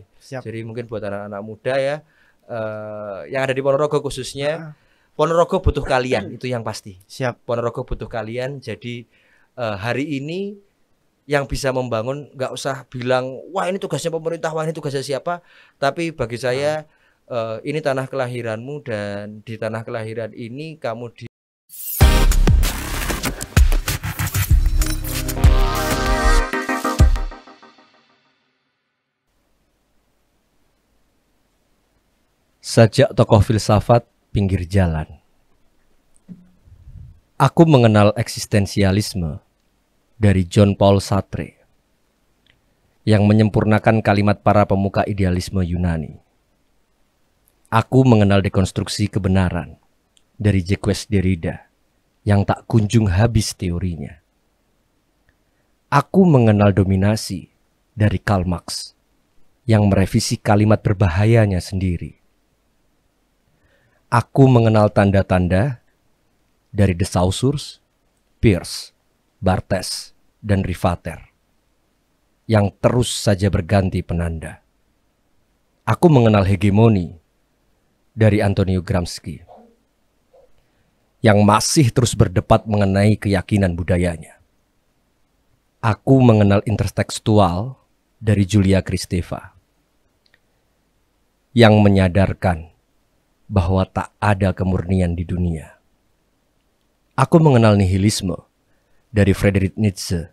Siap. Jadi mungkin buat anak-anak muda ya, uh, yang ada di Ponorogo khususnya, Ponorogo butuh kalian itu yang pasti. Siap. Ponorogo butuh kalian. Jadi uh, hari ini yang bisa membangun nggak usah bilang wah ini tugasnya pemerintah, wah ini tugasnya siapa, tapi bagi saya uh, ini tanah kelahiranmu dan di tanah kelahiran ini kamu di Sajak tokoh filsafat pinggir jalan. Aku mengenal eksistensialisme dari John Paul Sartre yang menyempurnakan kalimat para pemuka idealisme Yunani. Aku mengenal dekonstruksi kebenaran dari Jacques Derrida yang tak kunjung habis teorinya. Aku mengenal dominasi dari Karl Marx yang merevisi kalimat berbahayanya sendiri Aku mengenal tanda-tanda dari The Saussures, Pierce, Bartes, dan Rivater yang terus saja berganti penanda. Aku mengenal hegemoni dari Antonio Gramsci yang masih terus berdebat mengenai keyakinan budayanya. Aku mengenal intertekstual dari Julia Kristeva yang menyadarkan bahwa tak ada kemurnian di dunia. Aku mengenal nihilisme dari Friedrich Nietzsche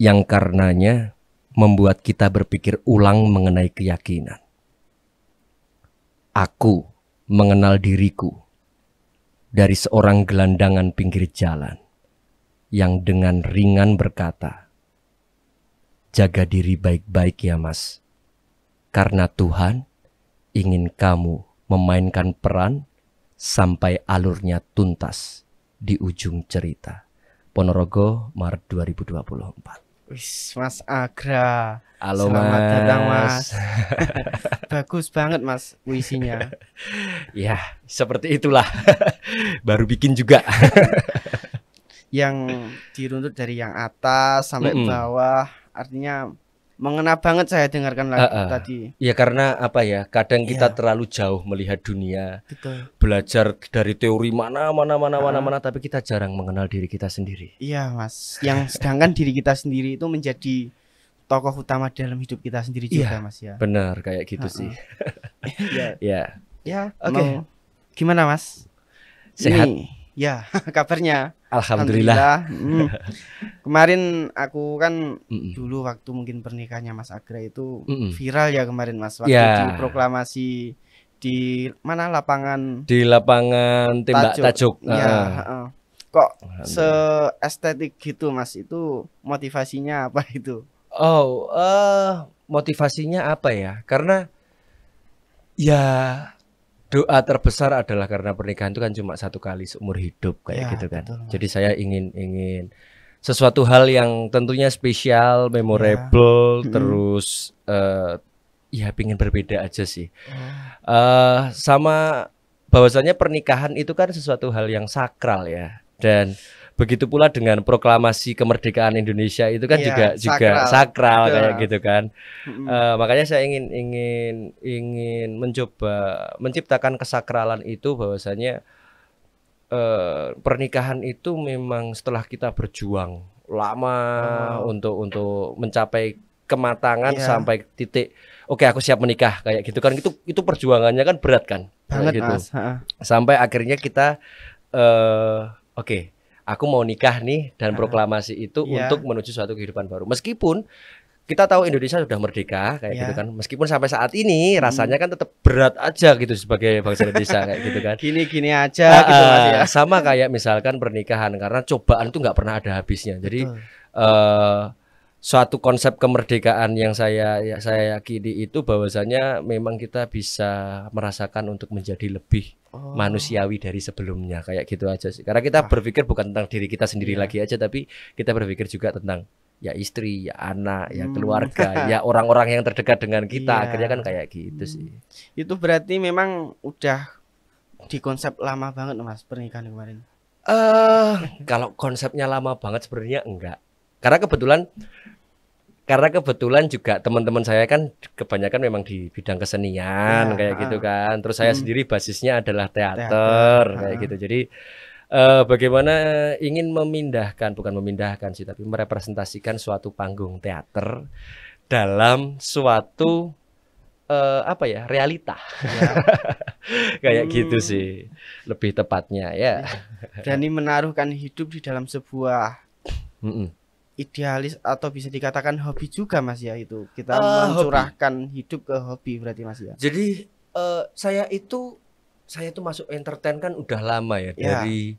yang karenanya membuat kita berpikir ulang mengenai keyakinan. Aku mengenal diriku dari seorang gelandangan pinggir jalan yang dengan ringan berkata, "Jaga diri baik-baik ya, Mas, karena Tuhan ingin kamu memainkan peran sampai alurnya tuntas di ujung cerita. Ponorogo Maret 2024. Wis, Mas Agra. Halo Selamat mas. datang Mas. Bagus banget Mas puisinya. ya, seperti itulah. Baru bikin juga. yang diruntut dari yang atas sampai mm -mm. bawah artinya mengena banget saya dengarkan lagu uh, uh. tadi. Iya karena apa ya? Kadang kita yeah. terlalu jauh melihat dunia. Betul. Belajar dari teori mana mana mana uh. mana mana tapi kita jarang mengenal diri kita sendiri. Iya, Mas. Yang sedangkan diri kita sendiri itu menjadi tokoh utama dalam hidup kita sendiri iya, juga, yeah, Mas ya. Benar, kayak gitu uh, uh. sih. Iya. Iya. Ya, oke. Gimana, Mas? Sehat. Ini Ya, kabarnya. Alhamdulillah. Alhamdulillah. Mm. Kemarin aku kan mm. dulu waktu mungkin pernikahannya Mas Agra itu mm. viral ya kemarin Mas waktu yeah. di proklamasi di mana lapangan di lapangan tembak tajuk. tajuk. Ya, uh. Kok seestetik gitu Mas itu motivasinya apa itu? Oh, uh, motivasinya apa ya? Karena ya doa terbesar adalah karena pernikahan itu kan cuma satu kali seumur hidup kayak ya, gitu kan. Betul. Jadi saya ingin ingin sesuatu hal yang tentunya spesial, memorable, ya. terus uh, ya pingin berbeda aja sih. Ya. Uh, sama bahwasanya pernikahan itu kan sesuatu hal yang sakral ya dan Begitu pula dengan proklamasi kemerdekaan Indonesia itu kan ya, juga sakral. juga sakral ya. kayak gitu kan. Mm-hmm. Uh, makanya saya ingin ingin ingin mencoba menciptakan kesakralan itu bahwasanya uh, pernikahan itu memang setelah kita berjuang lama hmm. untuk untuk mencapai kematangan yeah. sampai titik oke okay, aku siap menikah kayak gitu kan itu itu perjuangannya kan berat kan banget gitu. sampai akhirnya kita uh, oke okay, aku mau nikah nih dan proklamasi itu yeah. untuk menuju suatu kehidupan baru. Meskipun kita tahu Indonesia sudah merdeka kayak yeah. gitu kan. Meskipun sampai saat ini hmm. rasanya kan tetap berat aja gitu sebagai bangsa Indonesia kayak gitu kan. Gini-gini aja uh, gitu kan ya. Sama kayak misalkan pernikahan karena cobaan itu nggak pernah ada habisnya. Jadi eh suatu konsep kemerdekaan yang saya ya, saya yakini itu bahwasanya memang kita bisa merasakan untuk menjadi lebih Oh. manusiawi dari sebelumnya kayak gitu aja sih. Karena kita ah. berpikir bukan tentang diri kita sendiri yeah. lagi aja tapi kita berpikir juga tentang ya istri, ya anak, ya hmm. keluarga, ya orang-orang yang terdekat dengan kita. Yeah. Akhirnya kan kayak gitu hmm. sih. Itu berarti memang udah di konsep lama banget Mas pernikahan kemarin. Eh, uh, kalau konsepnya lama banget sebenarnya enggak. Karena kebetulan karena kebetulan juga teman-teman saya kan kebanyakan memang di bidang kesenian ya, kayak gitu ah. gitu kan. Terus saya hmm. sendiri basisnya adalah teater, teater kayak ah. gitu. Jadi uh, bagaimana ingin memindahkan bukan memindahkan sih tapi merepresentasikan suatu panggung teater dalam suatu uh, apa ya realita ya. kayak hmm. gitu sih lebih tepatnya ya iya. Dan ini menaruhkan hidup di dalam sebuah idealis atau bisa dikatakan hobi juga mas ya itu kita uh, mencurahkan hobi. hidup ke hobi berarti mas ya jadi uh, saya itu saya itu masuk entertain kan udah lama ya, ya. dari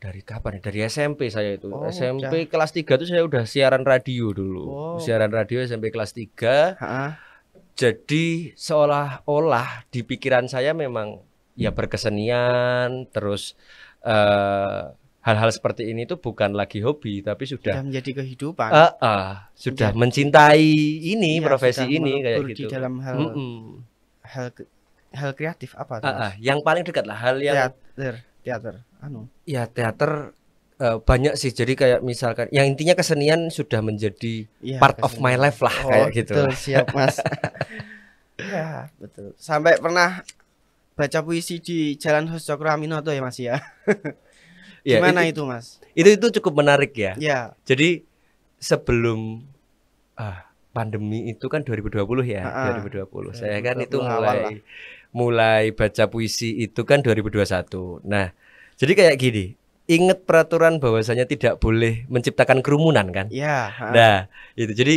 dari kapan ya? dari SMP saya itu oh, SMP udah. kelas 3 tuh saya udah siaran radio dulu wow. siaran radio SMP kelas 3 ha? jadi seolah-olah di pikiran saya memang ya berkesenian terus uh, hal-hal seperti ini itu bukan lagi hobi tapi sudah, sudah menjadi kehidupan. Uh, uh, sudah menjadi, mencintai ini ya, profesi ini kayak gitu. Di dalam hal mm -mm. hal hal kreatif apa? Uh, uh, yang paling dekat lah hal yang teater, teater, anu. Ya teater uh, banyak sih. Jadi kayak misalkan yang intinya kesenian sudah menjadi ya, part kesenian. of my life lah oh, kayak gitu. Betul, siap mas. ya betul. Sampai pernah baca puisi di Jalan Hos Cokro Aminoto ya mas ya. Ya, Gimana itu, itu Mas? Itu itu cukup menarik ya. Ya. Jadi sebelum ah, pandemi itu kan 2020 ya, ha 2020. Saya kan itu mulai mulai baca puisi itu kan 2021. Nah, jadi kayak gini, ingat peraturan bahwasanya tidak boleh menciptakan kerumunan kan? ya Nah, itu. Jadi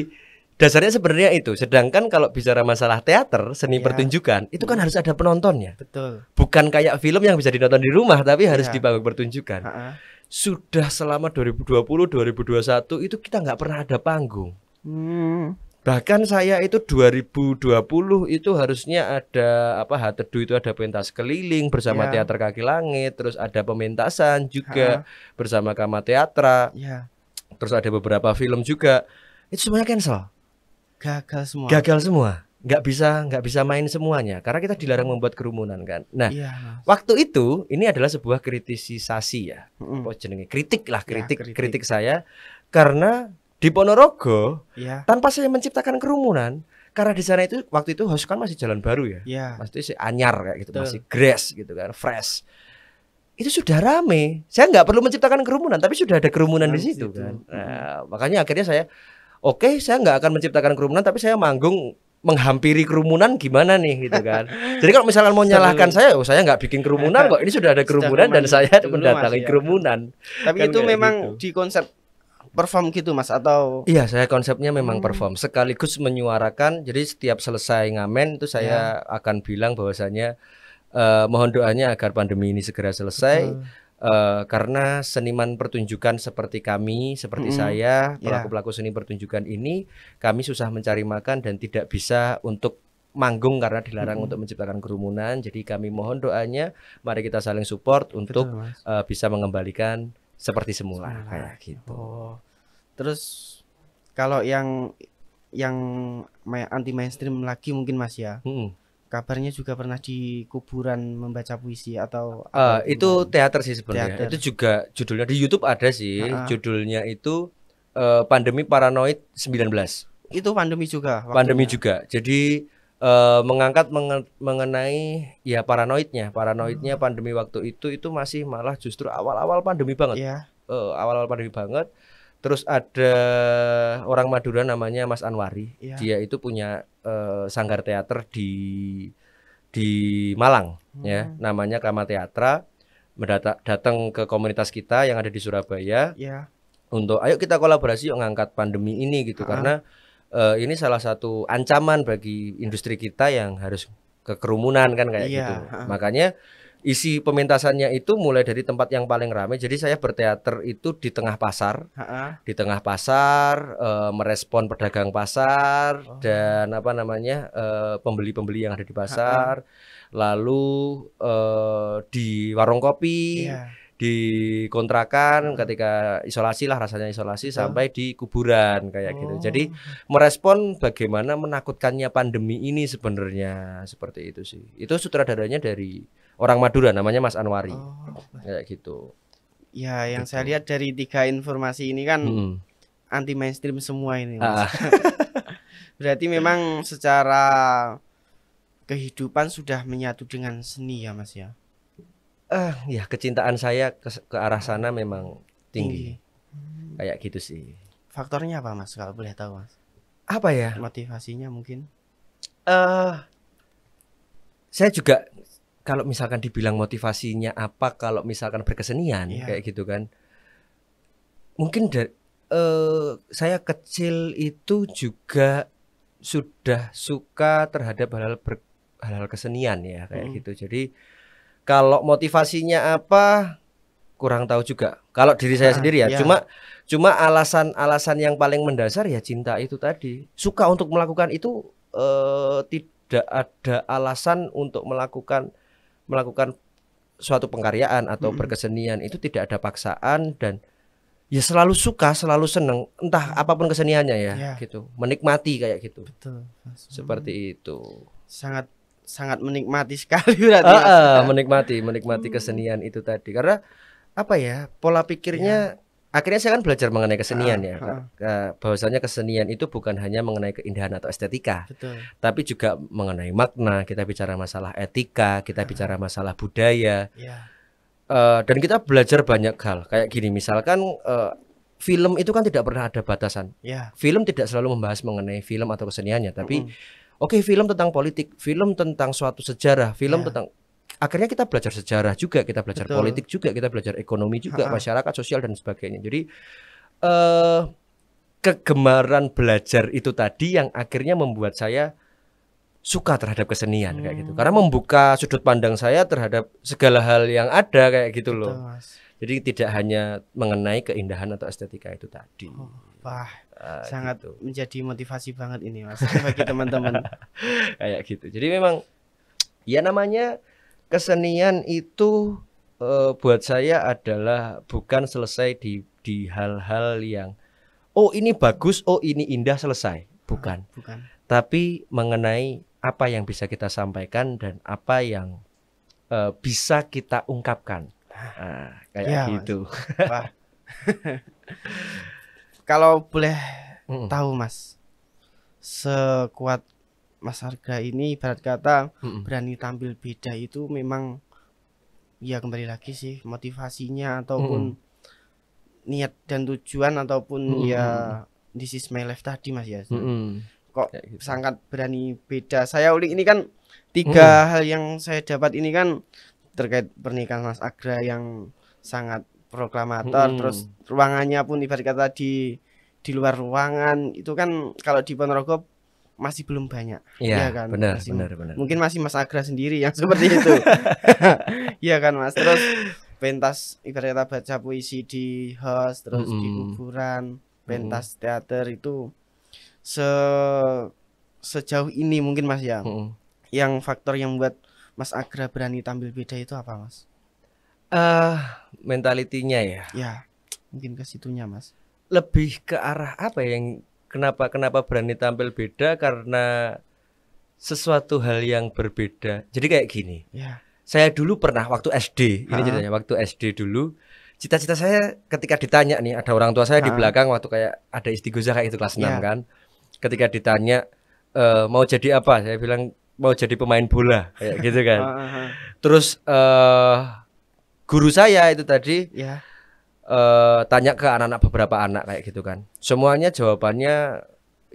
dasarnya sebenarnya itu. Sedangkan kalau bicara masalah teater, seni yeah. pertunjukan, itu kan harus ada penontonnya. Betul. Bukan kayak film yang bisa ditonton di rumah, tapi harus yeah. di panggung pertunjukan. Uh -uh. Sudah selama 2020, 2021 itu kita nggak pernah ada panggung. Hmm. Bahkan saya itu 2020 itu harusnya ada apa Hatedu itu ada pentas keliling bersama yeah. teater kaki langit, terus ada pementasan juga bersama kamar Teatra. Yeah. Terus ada beberapa film juga. Itu semuanya cancel gagal semua gagal semua nggak bisa nggak bisa main semuanya karena kita dilarang hmm. membuat kerumunan kan nah ya. waktu itu ini adalah sebuah kritisisasi ya mm. -hmm. jenenge kritik lah ya, kritik, ya, kritik kritik saya karena di Ponorogo ya. tanpa saya menciptakan kerumunan karena di sana itu waktu itu host kan masih jalan baru ya, ya. masih anyar kayak gitu Betul. masih grass gitu kan fresh itu sudah rame saya nggak perlu menciptakan kerumunan tapi sudah ada kerumunan nah, di situ kan hmm. nah, makanya akhirnya saya oke okay, saya nggak akan menciptakan kerumunan tapi saya manggung menghampiri kerumunan gimana nih gitu kan. Jadi kalau misalkan mau nyalahkan saya, oh saya nggak bikin kerumunan kok. Ini sudah ada kerumunan dan saya mendatangi ya. kerumunan. Tapi kan itu memang gitu. di konsep perform gitu mas atau iya saya konsepnya memang hmm. perform sekaligus menyuarakan jadi setiap selesai ngamen itu saya ya. akan bilang bahwasanya uh, mohon doanya agar pandemi ini segera selesai Betul. Hmm. Eh, karena seniman pertunjukan seperti kami, seperti mm -hmm. saya, iya. pelaku-pelaku seni pertunjukan ini, kami susah mencari makan dan tidak bisa untuk manggung karena dilarang mm -hmm. untuk menciptakan kerumunan. Jadi kami mohon doanya, mari kita saling support untuk Betul, uh, bisa mengembalikan seperti semula. Kayak gitu. Oh. Terus kalau yang yang anti mainstream lagi mungkin Mas ya. -hmm kabarnya juga pernah di kuburan membaca puisi atau uh, itu teater sih sebenarnya teater. itu juga judulnya di YouTube ada sih uh -huh. judulnya itu uh, pandemi paranoid 19 itu pandemi juga waktunya. pandemi ya? juga jadi uh, mengangkat menge mengenai ya paranoidnya paranoidnya uh pandemi waktu itu itu masih malah justru awal-awal pandemi banget yeah. Iya. uh, awal-awal pandemi banget Terus ada orang Madura namanya Mas Anwari. Ya. Dia itu punya uh, sanggar teater di di Malang hmm. ya, namanya Kama Teatra. datang ke komunitas kita yang ada di Surabaya. Ya. Untuk ayo kita kolaborasi yuk ngangkat pandemi ini gitu karena uh, ini salah satu ancaman bagi industri kita yang harus kekerumunan kan kayak ya. gitu. Makanya isi pementasannya itu mulai dari tempat yang paling ramai. Jadi saya berteater itu di tengah pasar, Ha-ha. di tengah pasar, e, merespon pedagang pasar oh. dan apa namanya e, pembeli-pembeli yang ada di pasar. Ha-ha. Lalu e, di warung kopi. Yeah di kontrakan ketika isolasi lah rasanya isolasi oh. sampai di kuburan kayak oh. gitu. Jadi oh. merespon bagaimana menakutkannya pandemi ini sebenarnya seperti itu sih. Itu sutradaranya dari orang Madura namanya Mas Anwari. Oh. Kayak gitu. Ya, yang gitu. saya lihat dari tiga informasi ini kan hmm. anti mainstream semua ini. Ah. Berarti memang secara kehidupan sudah menyatu dengan seni ya, Mas ya. Eh, ya kecintaan saya ke, ke arah sana memang tinggi. tinggi. Hmm. Kayak gitu sih. Faktornya apa, Mas? Kalau boleh tahu, Mas. Apa ya? Motivasinya mungkin. Eh uh, saya juga kalau misalkan dibilang motivasinya apa kalau misalkan berkesenian yeah. kayak gitu kan mungkin dari uh, eh, saya kecil itu juga sudah suka terhadap hal-hal hal-hal kesenian ya kayak mm. gitu jadi kalau motivasinya apa kurang tahu juga kalau diri saya nah, sendiri ya yeah. cuma cuma alasan-alasan yang paling mendasar ya cinta itu tadi suka untuk melakukan itu uh, tidak ada alasan untuk melakukan melakukan suatu pengkaryaan atau mm -hmm. berkesenian itu tidak ada paksaan dan ya selalu suka, selalu seneng, entah apapun keseniannya ya, ya. gitu, menikmati kayak gitu. Betul. Seperti itu. Sangat sangat menikmati sekali berarti. Uh, uh, menikmati, menikmati hmm. kesenian itu tadi karena apa ya pola pikirnya ya akhirnya saya kan belajar mengenai kesenian ah, ya ah. bahwasanya kesenian itu bukan hanya mengenai keindahan atau estetika Betul. tapi juga mengenai makna kita bicara masalah etika kita ah. bicara masalah budaya yeah. Iya. uh, dan kita belajar banyak hal kayak gini misalkan uh, film itu kan tidak pernah ada batasan yeah. film tidak selalu membahas mengenai film atau keseniannya tapi mm -hmm. oke okay, film tentang politik film tentang suatu sejarah film yeah. tentang akhirnya kita belajar sejarah juga, kita belajar Betul. politik juga, kita belajar ekonomi juga, ha masyarakat sosial dan sebagainya. Jadi eh kegemaran belajar itu tadi yang akhirnya membuat saya suka terhadap kesenian hmm. kayak gitu. Karena hmm. membuka sudut pandang saya terhadap segala hal yang ada kayak gitu loh. Jadi tidak hanya mengenai keindahan atau estetika itu tadi. Oh, wah, ah, sangat gitu. menjadi motivasi banget ini Mas bagi teman-teman. kayak gitu. Jadi memang ya namanya kesenian itu e, buat saya adalah bukan selesai di di hal-hal yang oh ini bagus, oh ini indah selesai, bukan. Ah, bukan. Tapi mengenai apa yang bisa kita sampaikan dan apa yang e, bisa kita ungkapkan. Nah, kayak ya, gitu. Kalau boleh mm tahu Mas, sekuat Mas Harga ini ibarat kata mm berani tampil beda itu memang ya kembali lagi sih motivasinya ataupun mm niat dan tujuan ataupun mm ya this is my life tadi Mas ya. Mm Kok gitu. sangat berani beda. Saya ulik ini kan tiga mm hal yang saya dapat ini kan terkait pernikahan Mas Agra yang sangat proklamator mm terus ruangannya pun ibarat kata di di luar ruangan itu kan kalau di Ponorogo masih belum banyak. Iya ya kan? Benar, masih, benar, benar. Mungkin masih Mas Agra sendiri yang seperti itu. Iya kan Mas. Terus pentas ibaratnya baca puisi di host terus mm -hmm. di kuburan, pentas mm -hmm. teater itu se sejauh ini mungkin Mas ya. Mm -hmm. Yang faktor yang buat Mas Agra berani tampil beda itu apa Mas? Eh, uh, mentalitinya ya. Ya. Mungkin ke situnya Mas. Lebih ke arah apa ya yang Kenapa kenapa berani tampil beda karena sesuatu hal yang berbeda. Jadi kayak gini. Yeah. Saya dulu pernah waktu SD, ha? ini ceritanya waktu SD dulu cita-cita saya ketika ditanya nih ada orang tua saya ha? di belakang waktu kayak ada istighosah kayak itu kelas yeah. 6 kan. Ketika ditanya e, mau jadi apa? Saya bilang mau jadi pemain bola kayak gitu kan. Terus uh, guru saya itu tadi yeah uh, tanya ke anak-anak beberapa anak kayak gitu kan. Semuanya jawabannya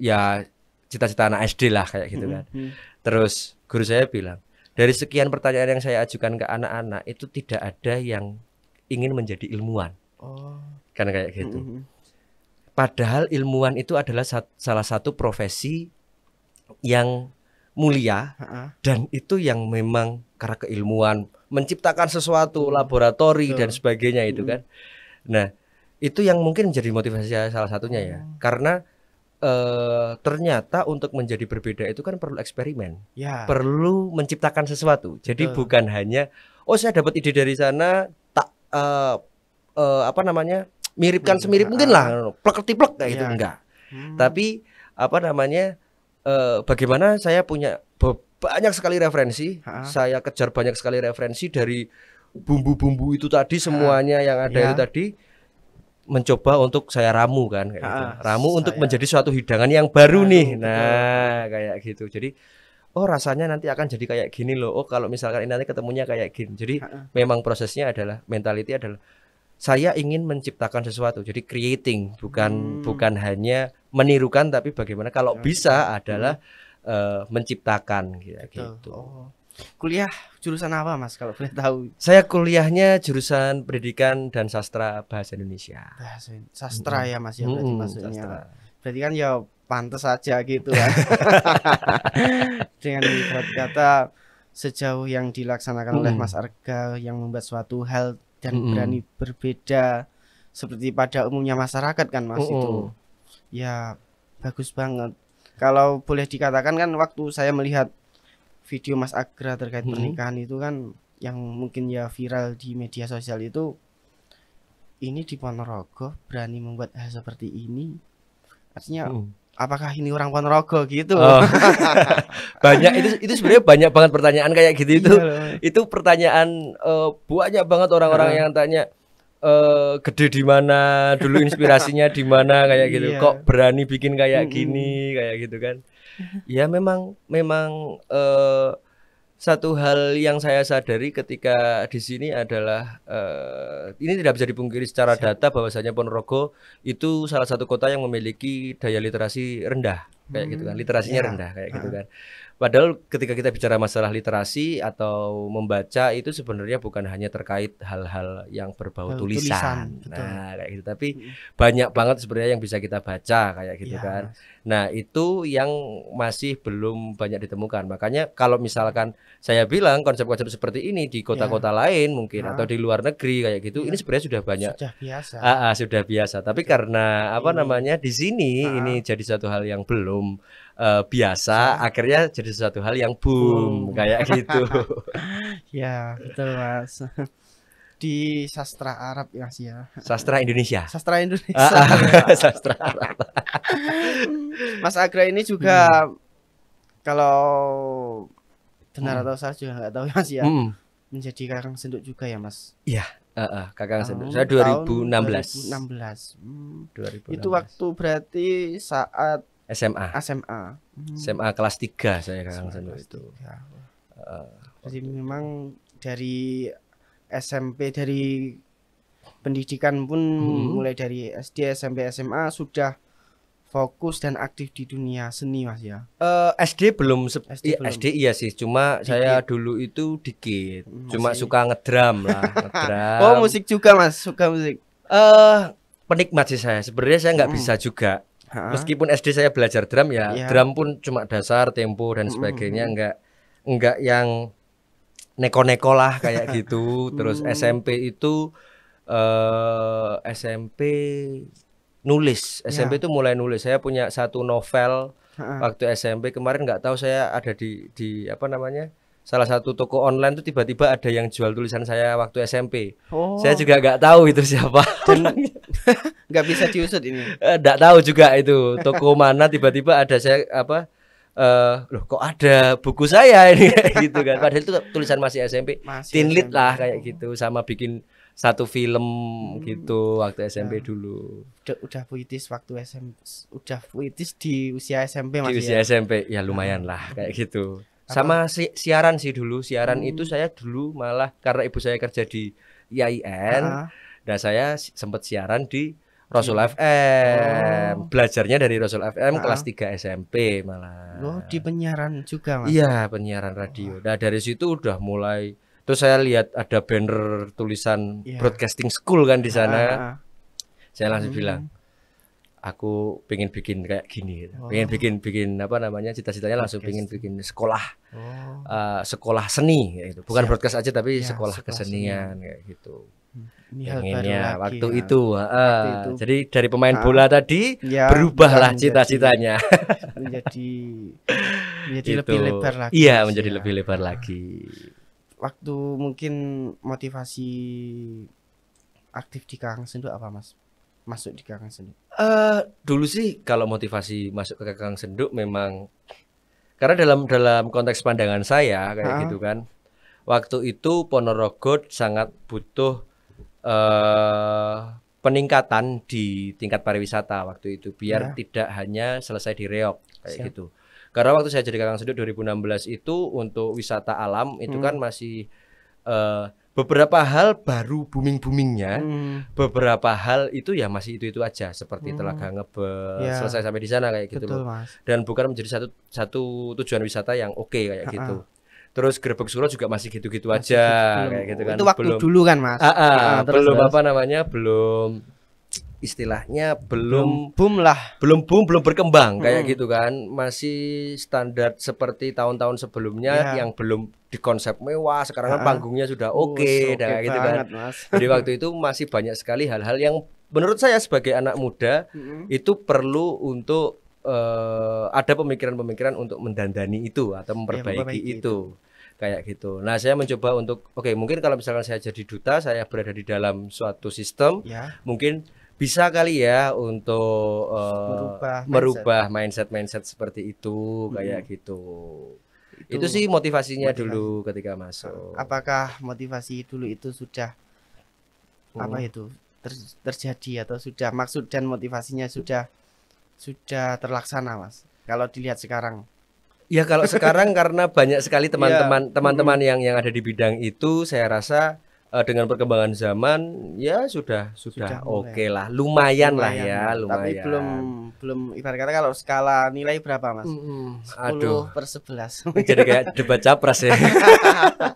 ya cita-cita anak SD lah kayak gitu mm-hmm. kan. Mm -hmm. Terus guru saya bilang, dari sekian pertanyaan yang saya ajukan ke anak-anak itu tidak ada yang ingin menjadi ilmuwan. Oh. Kan kayak gitu. Mm -hmm. Padahal ilmuwan itu adalah sat salah satu profesi yang mulia uh -uh. dan itu yang memang karena keilmuan menciptakan sesuatu, laboratori uh. dan sebagainya itu mm-hmm. kan. Mm -hmm Nah, itu yang mungkin menjadi motivasi saya salah satunya ya. Hmm. Karena e, ternyata untuk menjadi berbeda itu kan perlu eksperimen. Ya. Perlu menciptakan sesuatu. Jadi Betul. bukan hanya oh saya dapat ide dari sana tak e, e, apa namanya? miripkan hmm. semirip mungkin ah. lah plek kayak gitu, ya. gitu enggak. Hmm. Tapi apa namanya? E, bagaimana saya punya banyak sekali referensi, ha? saya kejar banyak sekali referensi dari bumbu-bumbu itu tadi semuanya yang ada ya. itu iya. tadi mencoba untuk saya ramu kan kayak ah, gitu. Ramu saya. untuk menjadi suatu hidangan yang baru nih. Nah, kayak gitu. Jadi oh rasanya nanti akan jadi kayak gini loh. Oh, kalau misalkan ini nanti ketemunya kayak gini. Jadi ah, memang prosesnya adalah mentality adalah saya ingin menciptakan sesuatu. Jadi creating bukan hmm. bukan hanya menirukan tapi bagaimana kalau ya, bisa hmm. adalah hmm. uh, menciptakan gitu. gitu. Oh. Kuliah jurusan apa Mas kalau boleh tahu? Saya kuliahnya jurusan Pendidikan dan Sastra Bahasa Indonesia. Bahasa sastra hmm. ya Mas ya berarti hmm, maksudnya. Sastra. Berarti kan ya pantas saja gitu kan. Dengan ibarat kata sejauh yang dilaksanakan hmm. oleh Mas Arga yang membuat suatu hal dan hmm. berani berbeda seperti pada umumnya masyarakat kan Mas hmm. itu. Ya bagus banget. Kalau boleh dikatakan kan waktu saya melihat video Mas Agra terkait hmm. pernikahan itu kan yang mungkin ya viral di media sosial itu ini di Ponorogo berani membuat hal seperti ini artinya hmm. apakah ini orang Ponorogo gitu oh. banyak itu itu sebenarnya banyak banget pertanyaan kayak gitu itu iya itu pertanyaan uh, banyak banget orang-orang yang tanya uh, gede di mana dulu inspirasinya di mana kayak gitu iya. kok berani bikin kayak gini kayak gitu kan ya memang memang uh, satu hal yang saya sadari ketika di sini adalah uh, ini tidak bisa dipungkiri secara data bahwasanya Ponorogo itu salah satu kota yang memiliki daya literasi rendah kayak hmm, gitu kan hmm, literasinya ya. rendah kayak uh. gitu ah. kan padahal ketika kita bicara masalah literasi atau membaca itu sebenarnya bukan hanya terkait hal-hal yang berbau hal tulisan, tulisan nah kayak gitu tapi hmm. banyak banget sebenarnya yang bisa kita baca kayak gitu ya. kan Nah, itu yang masih belum banyak ditemukan. Makanya kalau misalkan saya bilang konsep-konsep seperti ini di iya. kota-kota ya. lain mungkin nah. atau di luar negeri kayak gitu, ya. ini sebenarnya sudah banyak. Sudah biasa. Uh, uh, sudah biasa. Tapi sudah. karena apa ini. namanya di sini nah. ini jadi satu hal yang belum uh, biasa akhirnya jadi satu hal yang boom, boom. kayak gitu. ya, betul Mas. di sastra Arab ya sih ya. Sastra Indonesia. Sastra Indonesia. Ah, ah, sastra Arab. Mas Agra ini juga hmm. kalau benar hmm. atau salah juga nggak tahu ya Mas ya. Hmm. Menjadi kakang senduk juga ya Mas. Iya. Uh, uh, kakang senduk. Oh, saya 2016. 2016. Hmm. 2016. Itu waktu berarti saat SMA. SMA. Hmm. SMA kelas 3 saya kakang senduk itu. Ya. Uh, Jadi memang dari SMP dari pendidikan pun hmm. mulai dari SD, SMP, SMA sudah fokus dan aktif di dunia seni mas ya. Uh, eh, SD belum SD, iya, belum. SD iya sih, cuma dikit. saya dulu itu dikit, hmm, Masih. cuma suka ngedram lah. ngedram. Oh musik juga mas, suka musik. uh, penikmat sih saya, sebenarnya saya nggak hmm. bisa juga. Ha? Meskipun SD saya belajar drum ya, yeah. drum pun cuma dasar, tempo dan hmm, hmm, sebagainya, hmm. nggak nggak yang neko-neko lah kayak gitu. Terus hmm. SMP itu uh, eh, SMP nulis. SMP ya. itu mulai nulis. Saya punya satu novel ha. waktu SMP kemarin nggak tahu saya ada di di apa namanya? Salah satu toko online tuh tiba-tiba ada yang jual tulisan saya waktu SMP. Oh. Saya juga nggak tahu itu siapa. nggak bisa diusut ini. Eh, nggak tahu juga itu toko mana tiba-tiba ada saya apa uh, loh kok ada buku saya ini gitu kan padahal itu tulisan masih SMP tinlit lah kayak gitu sama bikin satu film hmm. gitu waktu SMP ya. dulu. Udah, udah puitis waktu SMP, udah puitis di usia SMP masih. Di usia ya? SMP ya lumayan lah kayak hmm. gitu. Apa? Sama si, siaran sih dulu, siaran hmm. itu saya dulu malah karena ibu saya kerja di IAIN, uh -huh. saya sempat siaran di Rasul iya. FM. Oh. Belajarnya dari Rasul FM nah. kelas 3 SMP malah. Loh, di penyiaran juga, Mas. Iya, penyiaran radio. Nah, dari situ udah mulai terus saya lihat ada banner tulisan yeah. Broadcasting School kan di sana. Ah. ah, ah. Saya langsung hmm. bilang, aku pengen bikin kayak gini, oh. pengen bikin bikin apa namanya cita-citanya langsung pengen bikin sekolah, oh. uh, sekolah seni, gitu. bukan Siap. broadcast aja tapi ya, sekolah, sekolah kesenian seni. kayak gitu. Ini pengennya waktu, ya. itu, uh, waktu itu. Jadi dari pemain nah, bola tadi ya, berubahlah cita-citanya. Menjadi menjadi gitu. lebih lebar lagi. Iya, menjadi ya. lebih lebar lagi. Waktu mungkin motivasi aktif di Kakang Senduk apa, Mas? Masuk di Kakang Senduk. Uh, dulu sih kalau motivasi masuk ke Kakang Senduk memang karena dalam dalam konteks pandangan saya kayak ha? gitu kan. Waktu itu Ponorogo sangat butuh uh, peningkatan di tingkat pariwisata waktu itu biar ya. tidak hanya selesai di Reok kayak Siap. gitu. Karena waktu saya jadi Kakang Sedut 2016 itu untuk wisata alam itu hmm. kan masih uh, beberapa hal baru booming-boomingnya, hmm. beberapa hal itu ya masih itu-itu aja seperti hmm. Telaga Ngebel ya. selesai sampai di sana kayak gitu Betul, loh. Mas. Dan bukan menjadi satu satu tujuan wisata yang oke okay, kayak ha -ha. gitu. Terus gerbek solo juga masih gitu-gitu aja gitu. kayak gitu oh, kan. Itu waktu belum, dulu kan, Mas. Ah, ah, ah belum terus. apa namanya? Belum istilahnya belum, belum boom lah. Belum boom, belum berkembang hmm. kayak gitu kan. Masih standar seperti tahun-tahun sebelumnya ya. yang belum dikonsep mewah. Sekarang kan panggungnya sudah oh, oke okay, okay gitu kan. Mas. Jadi waktu itu masih banyak sekali hal-hal yang menurut saya sebagai anak muda hmm itu perlu untuk uh, ada pemikiran-pemikiran untuk mendandani itu atau iya, memperbaiki, ya, memperbaiki itu kayak gitu. Nah, saya mencoba untuk oke, okay, mungkin kalau misalkan saya jadi duta, saya berada di dalam suatu sistem, ya. mungkin bisa kali ya untuk uh, eh, merubah, merubah mindset. mindset mindset seperti itu hmm. kayak gitu. Itu, itu sih motivasinya motivasi. dulu ketika masuk. Apakah motivasi dulu itu sudah hmm. apa itu ter, terjadi atau sudah maksud dan motivasinya sudah sudah terlaksana, Mas? Kalau dilihat sekarang Ya kalau sekarang karena banyak sekali iya. teman-teman yeah. teman-teman yang yang ada di bidang itu saya rasa uh, dengan perkembangan zaman ya sudah sudah, sudah oke okay lah lumayan, lumayan lah ya lumayan. Tapi belum belum ibarat kata kalau skala nilai berapa Mas? Mm -hmm. Aduh. per 11. Jadi kayak debat capres ya.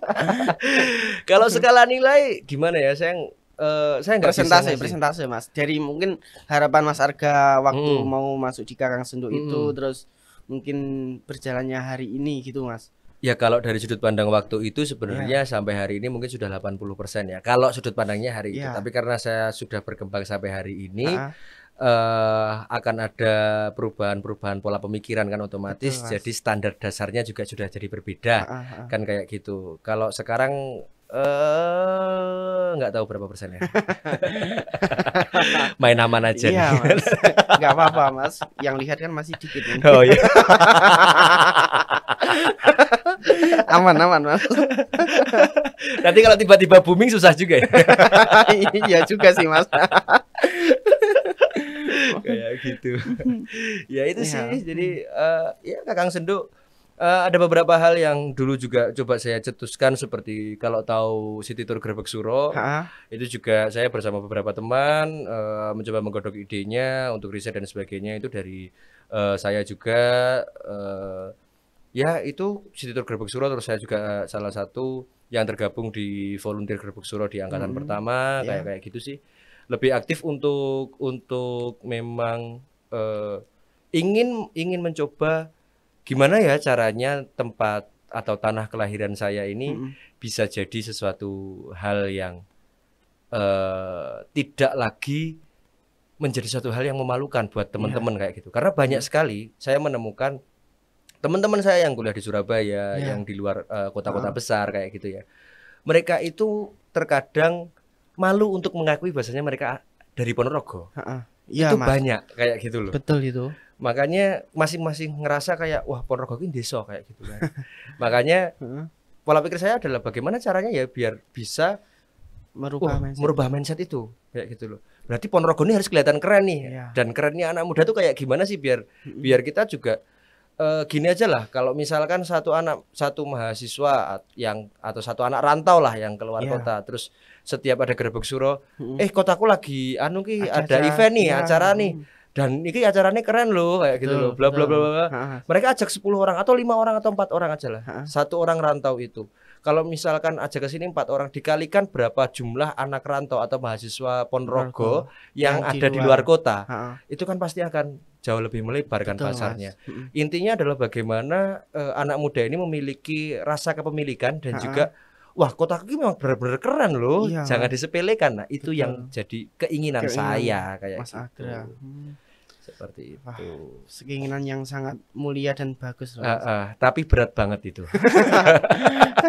kalau skala nilai gimana ya saya Uh, saya nggak presentasi presentasi mas dari mungkin harapan mas Arga waktu hmm. mau masuk di Kakang Senduk hmm. itu terus mungkin berjalannya hari ini gitu mas Ya kalau dari sudut pandang waktu itu sebenarnya yeah. sampai hari ini mungkin sudah 80% ya. Kalau sudut pandangnya hari yeah. itu. Iya. Tapi karena saya sudah berkembang sampai hari ini uh uh, akan ada perubahan-perubahan pola pemikiran kan otomatis. Betul, jadi standar dasarnya juga sudah jadi berbeda. Uh -huh. Kan kayak gitu. Kalau sekarang Eh, nggak tahu berapa persennya. main aman aja. Iya, nih. Mas. Nggak apa-apa, Mas. Yang lihat kan masih dikit ini. Oh iya. aman, aman, Mas. Nanti kalau tiba-tiba booming susah juga ya. iya juga sih, Mas. Kayak gitu. ya itu iya. sih. Jadi uh, ya Kakang Senduk uh, ada beberapa hal yang dulu juga coba saya cetuskan seperti kalau tahu City Tour Grebek Suro ha? itu juga saya bersama beberapa teman uh, mencoba menggodok idenya untuk riset dan sebagainya itu dari uh, saya juga uh, ya itu City Tour Grebek Suro terus saya juga salah satu yang tergabung di volunteer Grebek Suro di angkatan hmm. pertama yeah. kayak kayak gitu sih lebih aktif untuk untuk memang uh, ingin ingin mencoba gimana ya caranya tempat atau tanah kelahiran saya ini mm -hmm. bisa jadi sesuatu hal yang uh, tidak lagi menjadi suatu hal yang memalukan buat iya. teman-teman yeah. kayak gitu. Karena banyak iya. sekali saya menemukan teman-teman saya yang kuliah di Surabaya, yeah. yang di luar eh, kota-kota uh, besar kayak gitu ya. Mereka itu terkadang malu untuk mengakui bahasanya mereka dari Ponorogo. Uh -uh. Ya, itu mas. banyak kayak gitu loh. Betul itu makanya masing-masing ngerasa kayak wah ponorogo ini deso kayak gitu kan makanya pola pikir saya adalah bagaimana caranya ya biar bisa merubah, wah, mindset. merubah mindset itu kayak gitu loh berarti ponorogo ini harus kelihatan keren nih ya. dan kerennya anak muda tuh kayak gimana sih biar biar kita juga uh, gini aja lah kalau misalkan satu anak satu mahasiswa yang atau satu anak rantau lah yang keluar iya. kota terus setiap ada gerbek suro -hmm. eh kotaku lagi anu ki ada, event nih ya. acara nih -hmm dan ini acaranya keren loh kayak gitu loh bla bla bla bla mereka ajak 10 orang atau lima orang atau empat orang aja lah satu orang rantau itu kalau misalkan ajak ke sini empat orang dikalikan berapa jumlah anak rantau atau mahasiswa ponorogo yang, yang ada di luar, kota ha -ha. itu kan pasti akan jauh lebih melebar kan pasarnya intinya adalah bagaimana uh, anak muda ini memiliki rasa kepemilikan dan ha juga wah kota kaki memang benar-benar keren loh iya. jangan disepelekan nah itu Betul. yang jadi keinginan, keinginan saya kayak Mas gitu. Agra hmm. seperti itu wah, keinginan yang sangat mulia dan bagus loh, uh, uh, tapi berat banget itu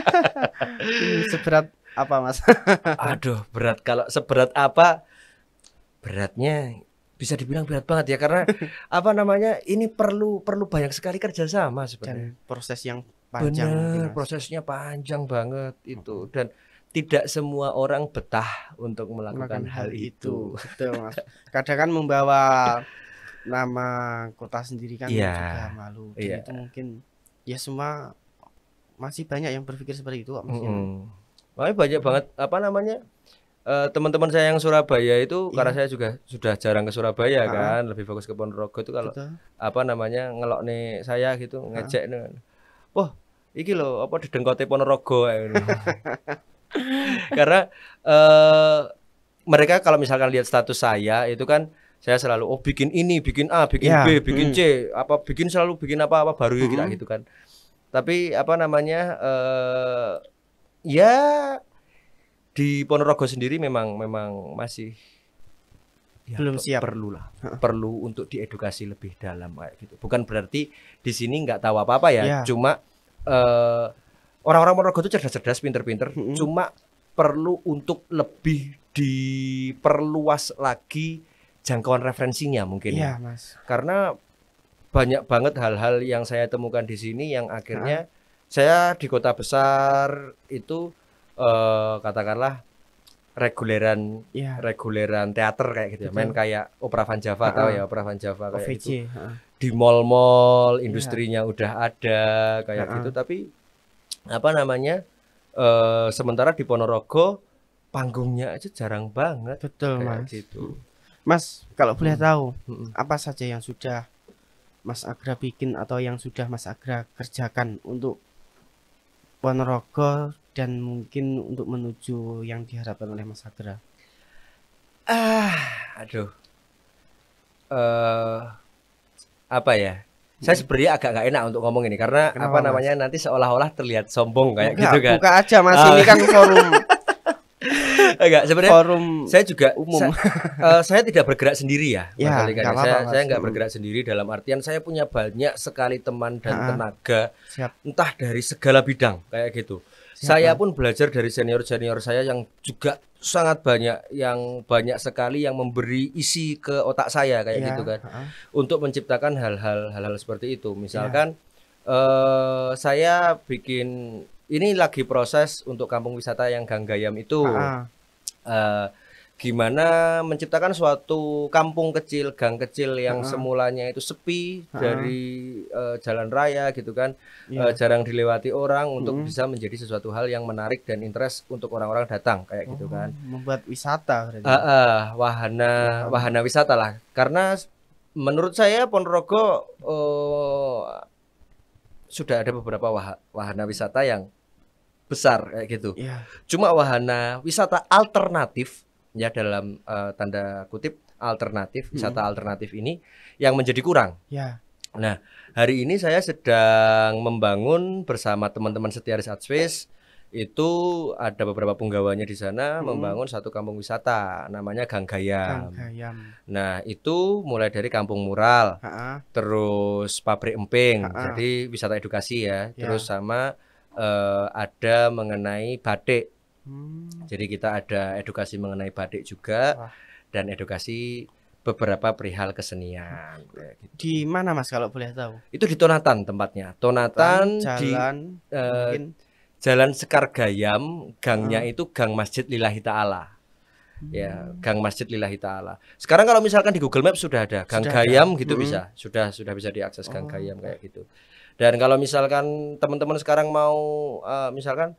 seberat apa mas aduh berat kalau seberat apa beratnya bisa dibilang berat banget ya karena apa namanya ini perlu perlu banyak sekali kerjasama sebenarnya Dan proses yang panjang Bener, prosesnya panjang banget itu dan tidak semua orang betah untuk melakukan Makan hal itu. itu. Betul, Mas. Kadang kan membawa nama kota sendiri kan yeah. juga malu. jadi iya. yeah. itu mungkin ya semua masih banyak yang berpikir seperti itu, Mas. Mm -hmm. banyak banget apa namanya? Eh, teman-teman uh, saya yang Surabaya itu iya. karena saya juga sudah jarang ke Surabaya ah. kan, lebih fokus ke Ponorogo itu kalau Betul. apa namanya ngelok nih saya gitu, ngecek nih. Wah, iki lho apa dedengkote Ponorogo karena uh, mereka kalau misalkan lihat status saya itu kan saya selalu oh bikin ini bikin A bikin ya. B hmm. bikin hmm. C apa bikin selalu bikin apa apa baru gitu, hmm. kita gitu kan tapi apa namanya uh, ya di Ponorogo sendiri memang memang masih ya, belum siap perlu lah perlu untuk diedukasi lebih dalam kayak gitu bukan berarti di sini nggak tahu apa apa ya, ya. cuma uh, orang-orang Ponorogo itu cerdas-cerdas, pinter-pinter, mm -hmm. cuma perlu untuk lebih diperluas lagi jangkauan referensinya mungkin. Iya, ya. Mas. Karena banyak banget hal-hal yang saya temukan di sini yang akhirnya nah. saya di kota besar itu eh, katakanlah reguleran ya. reguleran teater kayak gitu ya. Main kayak Opera Van Java uh tahu ya Opera Van Java kayak itu di mall-mall iya. industrinya yeah. udah ada kayak yeah. gitu tapi apa namanya uh, sementara di Ponorogo panggungnya aja jarang banget betul kayak mas gitu mas kalau boleh hmm. tahu hmm. apa saja yang sudah Mas Agra bikin atau yang sudah Mas Agra kerjakan untuk Ponorogo dan mungkin untuk menuju yang diharapkan oleh Mas Agra? Ah, aduh. Uh, apa ya? Saya hmm. sebenarnya agak gak enak untuk ngomong ini karena Kenapa, apa namanya mas? nanti seolah-olah terlihat sombong kayak Enggak, gitu kan. Buka aja Mas, oh. ini kan forum Enggak, sebenarnya forum saya juga umum. Saya, uh, eh, saya tidak bergerak sendiri ya. ya gak ya. apa saya mas. saya nggak bergerak sendiri dalam artian saya punya banyak sekali teman dan ha tenaga, Siap. entah dari segala bidang kayak gitu. Iya, saya pun belajar dari senior-senior saya yang juga sangat banyak yang banyak sekali yang memberi isi ke otak saya kayak yeah. gitu kan. Uh. Untuk menciptakan hal-hal hal-hal seperti itu. Misalkan yeah. Iya. uh, saya bikin ini lagi proses untuk kampung wisata yang Ganggayam itu. Uh. Uh, gimana menciptakan suatu kampung kecil, gang kecil yang uh -huh. semulanya itu sepi uh -huh. dari uh, jalan raya gitu kan, yeah. Iya. uh, jarang dilewati orang untuk bisa menjadi sesuatu hal yang menarik dan interest untuk orang-orang datang kayak gitu oh, kan. Membuat wisata. Uh, uh, wahana wahana wisata lah. Karena menurut saya Ponorogo uh, sudah ada beberapa wah wahana wisata yang besar kayak gitu. Yeah. Cuma wahana wisata alternatif ya dalam uh, tanda kutip alternatif hmm. wisata alternatif ini yang menjadi kurang. Ya. Nah, hari ini saya sedang membangun bersama teman-teman Setiaris Adspace itu ada beberapa penggawanya di sana hmm. membangun satu kampung wisata namanya Gang Gayam. Nah, itu mulai dari kampung mural, Ha-ha. terus pabrik emping, Ha-ha. jadi wisata edukasi ya, ya. terus sama uh, ada mengenai batik. Hmm. Jadi kita ada edukasi mengenai batik juga Wah. dan edukasi beberapa perihal kesenian. Gitu. Di mana Mas kalau boleh tahu? Itu di Tonatan tempatnya. Tonatan jalan di uh, eh, mungkin. Jalan Sekar Gayam, gangnya hmm. itu Gang Masjid Lillahi Taala. Ya, hmm. Ya, Gang Masjid Lillahi Taala. Sekarang kalau misalkan di Google Maps sudah ada Gang sudah Gayam ada. gitu hmm. bisa. Sudah sudah bisa diakses Gang oh, Gayam kayak gitu. Dan kalau misalkan teman-teman sekarang mau uh, misalkan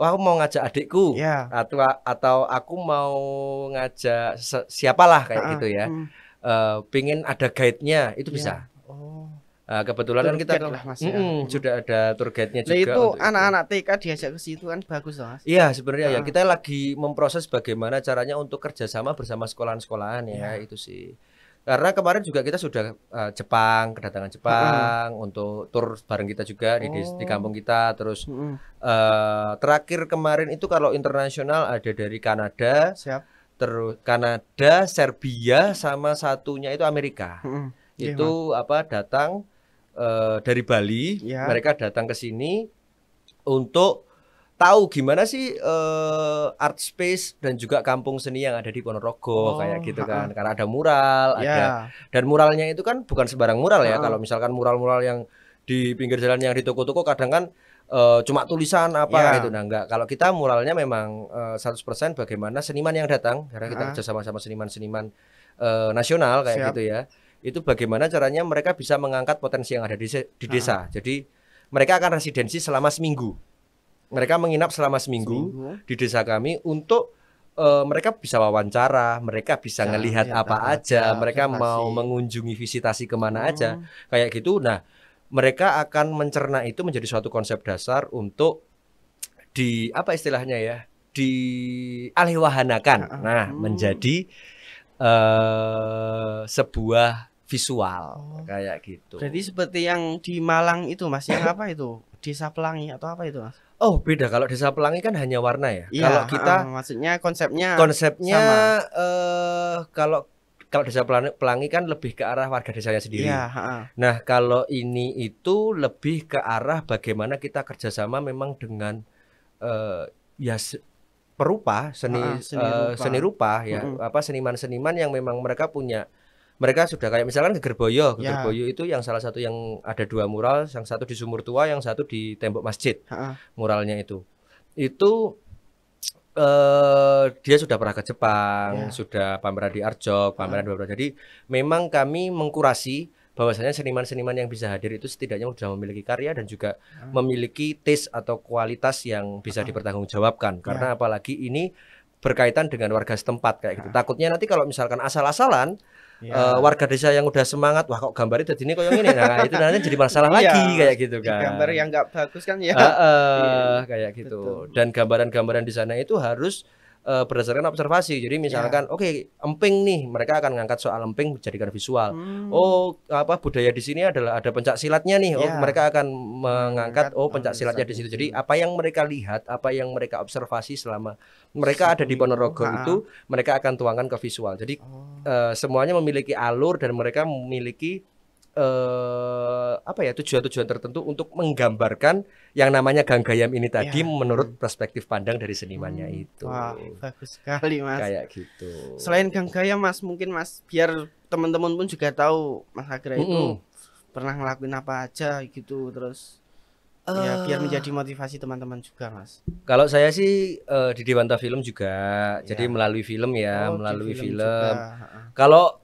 oh, aku mau ngajak adikku yeah. atau atau aku mau ngajak siapalah kayak uh, gitu ya uh, pingin ada guide-nya itu iya. bisa oh. Nah, kebetulan kan kita lah, mas, mm, ya. sudah ada tour guide-nya juga. Nah, itu anak-anak TK diajak ke situ kan bagus loh Iya sebenarnya nah. ya kita lagi memproses bagaimana caranya untuk kerjasama bersama sekolahan-sekolahan ya. ya itu sih. Karena kemarin juga kita sudah uh, Jepang, kedatangan Jepang untuk tur bareng kita juga oh. di, di kampung kita. Terus uh, terakhir kemarin itu kalau internasional ada dari Kanada, Siap. terus Kanada, Serbia, sama satunya itu Amerika. Iya, itu yeah, apa datang uh, dari Bali, yeah. mereka datang ke sini untuk tahu gimana sih uh, art space dan juga kampung seni yang ada di Ponorogo oh, kayak gitu kan. Uh, Karena ada mural, yeah. ada dan muralnya itu kan bukan sebarang mural ya. Uh. Kalau misalkan mural-mural yang di pinggir jalan yang di toko-toko kadang kan uh, cuma tulisan apa yeah. gitu nah enggak. Kalau kita muralnya memang uh, eh, 100% bagaimana seniman yang datang karena kita uh. kerja sama-sama seniman-seniman uh, nasional kayak Siap. gitu ya. Itu bagaimana caranya mereka bisa mengangkat potensi yang ada di, di desa. Uh. Jadi mereka akan residensi selama seminggu mereka menginap selama seminggu, seminggu. di desa kami untuk uh, mereka bisa wawancara, mereka bisa ya, ngelihat ya, apa aja, aja, mereka visitasi. mau mengunjungi visitasi kemana hmm. aja, kayak gitu. Nah, mereka akan mencerna itu menjadi suatu konsep dasar untuk di apa istilahnya ya, dialihwahanakan. Ya, nah, hmm. menjadi uh, sebuah visual oh. kayak gitu. Jadi seperti yang di Malang itu Mas, yang apa itu? Desa Pelangi atau apa itu Mas? Oh beda kalau desa pelangi kan hanya warna ya. ya kalau kita uh, maksudnya konsepnya konsepnya sama. Uh, kalau kalau desa pelangi, pelangi kan lebih ke arah warga desanya sendiri. Ya, uh. Nah kalau ini itu lebih ke arah bagaimana kita kerjasama memang dengan uh, ya perupa seni uh, seni, eh, rupa. seni rupa ya uh -huh. apa seniman-seniman yang memang mereka punya mereka sudah kayak misalkan Gegerboyo, Gegerboyo ya. itu yang salah satu yang ada dua mural, yang satu di sumur tua, yang satu di tembok masjid. Ha. Muralnya itu. Itu Uh, dia sudah pernah ke Jepang, yeah. sudah pameran di Arjok, pameran uh. beberapa. Jadi memang kami mengkurasi bahwasanya seniman-seniman yang bisa hadir itu setidaknya sudah memiliki karya dan juga uh. memiliki taste atau kualitas yang bisa uh. dipertanggungjawabkan. Ya. Karena apalagi ini berkaitan dengan warga setempat kayak gitu. Takutnya nanti kalau misalkan asal-asalan yeah. Iya. uh, warga desa yang udah semangat wah kok gambarnya di ini kok yang ini nah itu nanti jadi masalah iya, lagi kayak gitu kan gambar yang nggak bagus kan ya uh, uh, yeah. kayak gitu Betul. dan gambaran-gambaran di sana itu harus uh, berdasarkan observasi. Jadi iya. misalkan yeah. oke okay, emping nih, mereka akan ngangkat soal emping jadikan visual. Hmm. Oh, apa budaya di sini adalah ada pencak silatnya nih. Yeah. Oh, iya. mereka akan mengangkat oh pencak oh, silatnya di situ. Jadi apa yang mereka lihat, apa yang mereka observasi selama mereka ada di Ponorogo nah. itu, mereka akan tuangkan ke visual. Jadi oh. uh, semuanya memiliki alur dan mereka memiliki eh, apa ya tujuan-tujuan tertentu untuk menggambarkan yang namanya ganggayam ini tadi ya. menurut perspektif pandang dari senimannya hmm. itu. Wah, bagus sekali, Mas. Kayak gitu. Selain ganggayam, Mas, mungkin Mas biar teman-teman pun juga tahu Mas Agra itu -mm. itu pernah ngelakuin apa aja gitu terus ya eh. biar menjadi motivasi teman-teman juga mas kalau saya sih uh, di Dewanta Film juga ya. jadi melalui film ya oh, melalui film, film. kalau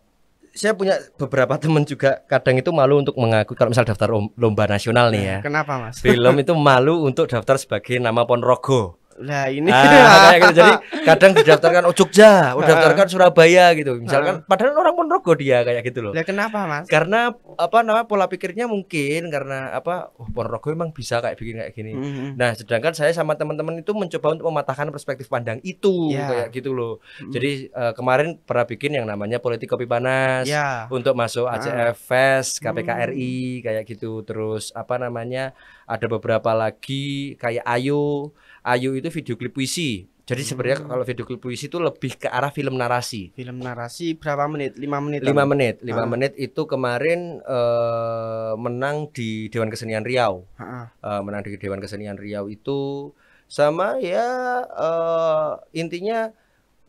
saya punya beberapa teman juga kadang itu malu untuk mengaku kalau misal daftar lomba nasional nih ya. Kenapa mas? Film itu malu untuk daftar sebagai nama Ponrogo. Nah ini nah, kayak gitu. jadi kadang didaftarkan oh Jogja, oh daftarkan Surabaya gitu. Misalkan padahal orang Ponorogo dia kayak gitu loh. Ya kenapa mas? Karena apa nama pola pikirnya mungkin karena apa oh, Ponorogo emang bisa kayak bikin kayak gini. Mm -hmm. Nah sedangkan saya sama teman-teman itu mencoba untuk mematahkan perspektif pandang itu yeah. kayak gitu loh. Mm -hmm. Jadi uh, kemarin pernah bikin yang namanya politik kopi panas yeah. untuk masuk ACF Fest, KPKRI mm. kayak gitu. Terus apa namanya ada beberapa lagi kayak Ayu. Ayu itu video klip puisi. Jadi hmm. sebenarnya kalau video klip puisi itu lebih ke arah film narasi. Film narasi berapa menit? 5 menit. 5 kan? menit. 5 ah. menit itu kemarin uh, menang di Dewan Kesenian Riau. Ah. Uh, menang di Dewan Kesenian Riau itu sama ya uh, intinya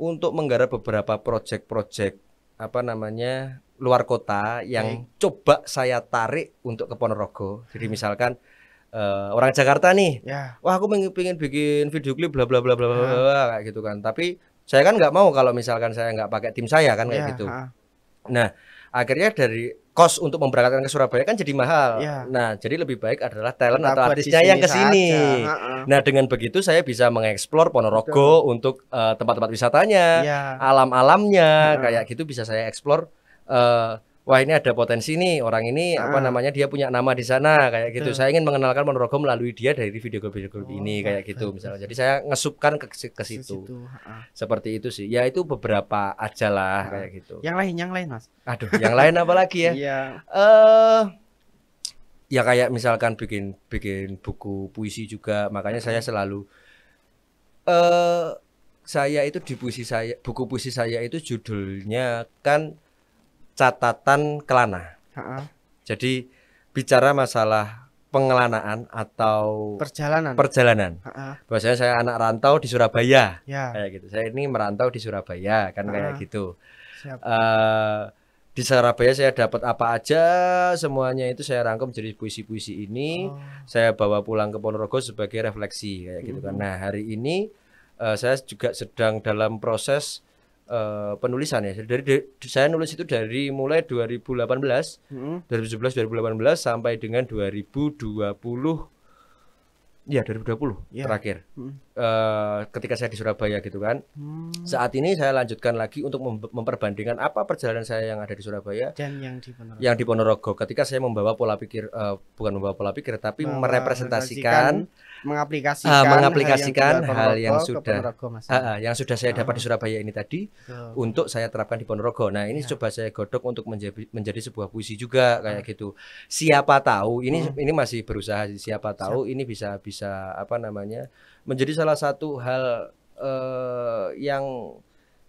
untuk menggarap beberapa proyek-proyek apa namanya luar kota yang okay. coba saya tarik untuk ke Ponorogo. Jadi ah. misalkan uh, orang Jakarta nih. Yeah. Wah, aku pengen, pengen bikin video klip bla bla bla bla bla yeah. kayak gitu kan. Tapi saya kan nggak mau kalau misalkan saya nggak pakai tim saya kan kayak yeah. gitu. Ha. Nah, akhirnya dari kos untuk memberangkatkan ke Surabaya kan jadi mahal. Ya. Nah, jadi lebih baik adalah talent Kita atau artisnya yang ke sini. Nah, dengan begitu saya bisa mengeksplor Ponorogo Betul. untuk eh, tempat-tempat uh, wisatanya, ya. alam-alamnya, ya. kayak gitu bisa saya eksplor uh, wah ini ada potensi nih orang ini ah. apa namanya dia punya nama di sana kayak gitu. Betul. Saya ingin mengenalkan Ponorogo melalui dia dari video grup video grup oh, ini kayak betul. gitu misalnya. Jadi saya ngesupkan ke ke situ. Ah. Seperti itu sih. Ya itu beberapa aja lah ah. kayak gitu. Yang lain yang lain Mas. Aduh, yang lain apa lagi ya? Iya. uh, ya kayak misalkan bikin bikin buku puisi juga. Makanya saya selalu eh uh, saya itu di puisi saya buku puisi saya itu judulnya kan catatan kelana. Uh -uh. Jadi bicara masalah pengelanaan atau perjalanan. Perjalanan. Uh Bahasanya saya anak rantau di Surabaya. Ya. Kayak gitu. Saya ini merantau di Surabaya kan kayak gitu. Uh, di Surabaya saya dapat apa aja semuanya itu saya rangkum jadi puisi-puisi ini oh. saya bawa pulang ke Ponorogo sebagai refleksi kayak gitu kan. Mm-hmm. Nah, hari ini uh, saya juga sedang dalam proses uh, penulisan ya. Dari, dari saya nulis itu dari mulai 2018, hmm. 2017 2018 sampai dengan 2020 ya 2020 yeah. terakhir. Hmm. Uh, ketika saya di Surabaya gitu kan. Hmm. Saat ini saya lanjutkan lagi untuk mem memperbandingkan apa perjalanan saya yang ada di Surabaya dan yang di Ponorogo. Yang di Ponorogo ketika saya membawa pola pikir uh, bukan membawa pola pikir tapi Bawa merepresentasikan mengaplikasikan, uh, ah, mengaplikasikan hal yang, hal yang sudah Uh, uh, yang sudah saya dapat di Surabaya ini tadi uh. untuk saya terapkan di Ponorogo. Nah, ini ya. coba saya godok untuk menjadi menjadi sebuah puisi juga kayak gitu. Siapa tahu ini hmm. ini masih berusaha siapa tahu Siap. ini bisa bisa apa namanya? menjadi salah satu hal uh, yang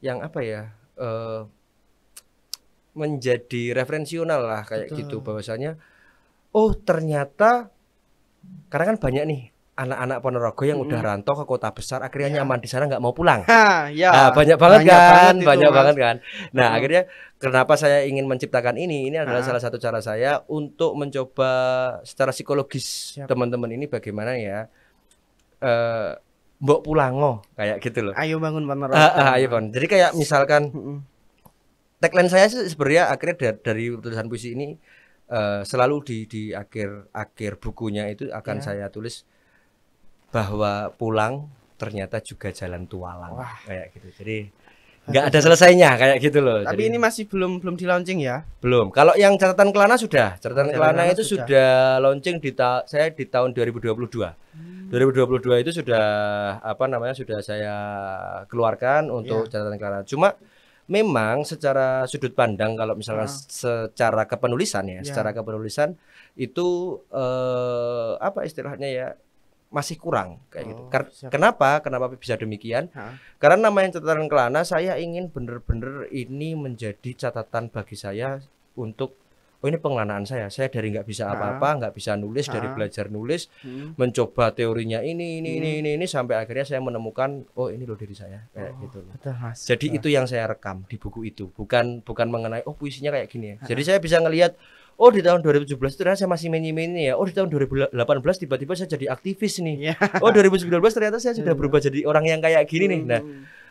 yang apa ya? Uh, menjadi referensional lah kayak gitu Betul. gitu bahwasanya oh ternyata karena kan banyak nih anak-anak Ponorogo yang udah rantau ke kota besar akhirnya yeah. nyaman di sana nggak mau pulang. Ha, yeah. nah, banyak banget banyak kan, banget banyak banget kan. Nah, akhirnya kenapa saya ingin menciptakan ini? Ini adalah ha. salah satu cara saya untuk mencoba secara psikologis teman-teman ini bagaimana ya eh uh, mbok oh kayak gitu loh. Ayo bangun Ponorogo. Uh, uh, ayo bangun. Jadi kayak misalkan mm tagline saya sebenarnya akhirnya dari, dari tulisan puisi ini uh, selalu di di akhir akhir bukunya itu akan yeah. saya tulis bahwa pulang ternyata juga jalan tualang Wah. kayak gitu. Jadi nah, nggak ada selesainya kayak gitu loh. Tapi Jadi, ini masih belum belum di launching ya? Belum. Kalau yang catatan Kelana sudah. Catatan, Kelana, itu sudah, sudah launching di ta saya di tahun 2022. Hmm. 2022 itu sudah apa namanya sudah saya keluarkan untuk yeah. catatan Kelana. Cuma memang secara sudut pandang kalau misalnya yeah. secara kepenulisan ya, yeah. secara kepenulisan itu eh, apa istilahnya ya? masih kurang kayak gitu. oh, gitu. siap. Kenapa? Kenapa bisa demikian? Ha? Karena yang catatan kelana, saya ingin benar-benar ini menjadi catatan bagi saya untuk oh ini pengelanaan saya. Saya dari nggak bisa apa-apa, nggak bisa nulis, ha? dari belajar nulis, hmm. mencoba teorinya ini, ini, hmm. ini, ini, ini sampai akhirnya saya menemukan oh ini loh diri saya kayak oh, gitu. Loh. Jadi itu yang saya rekam di buku itu, bukan bukan mengenai oh puisinya kayak gini ya. Jadi saya bisa ngelihat oh di tahun 2017 itu ternyata saya masih main menye ya. Oh di tahun 2018 tiba-tiba saya jadi aktivis nih. Iya. Oh 2019 ternyata saya sudah berubah jadi orang yang kayak gini nih. Nah,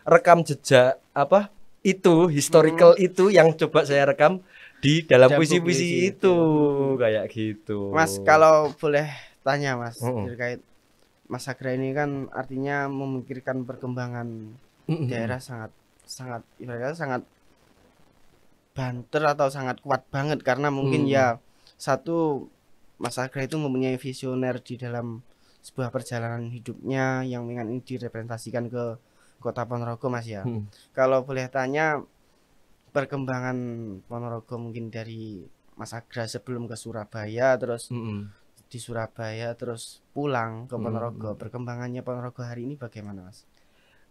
rekam jejak apa itu historical hmm. itu yang coba saya rekam di dalam puisi-puisi itu. itu kayak gitu. Mas kalau boleh tanya Mas mm -mm. terkait Mas Sagra ini kan artinya memikirkan perkembangan mm -mm. daerah sangat sangat ibaratnya sangat banter atau sangat kuat banget karena mungkin hmm. ya satu Mas Agra itu mempunyai visioner di dalam sebuah perjalanan hidupnya yang ingin direpresentasikan ke Kota Ponorogo Mas ya. Hmm. Kalau boleh tanya perkembangan Ponorogo mungkin dari Mas Agra sebelum ke Surabaya terus hmm. di Surabaya terus pulang ke hmm. Ponorogo. Hmm. Perkembangannya Ponorogo hari ini bagaimana Mas?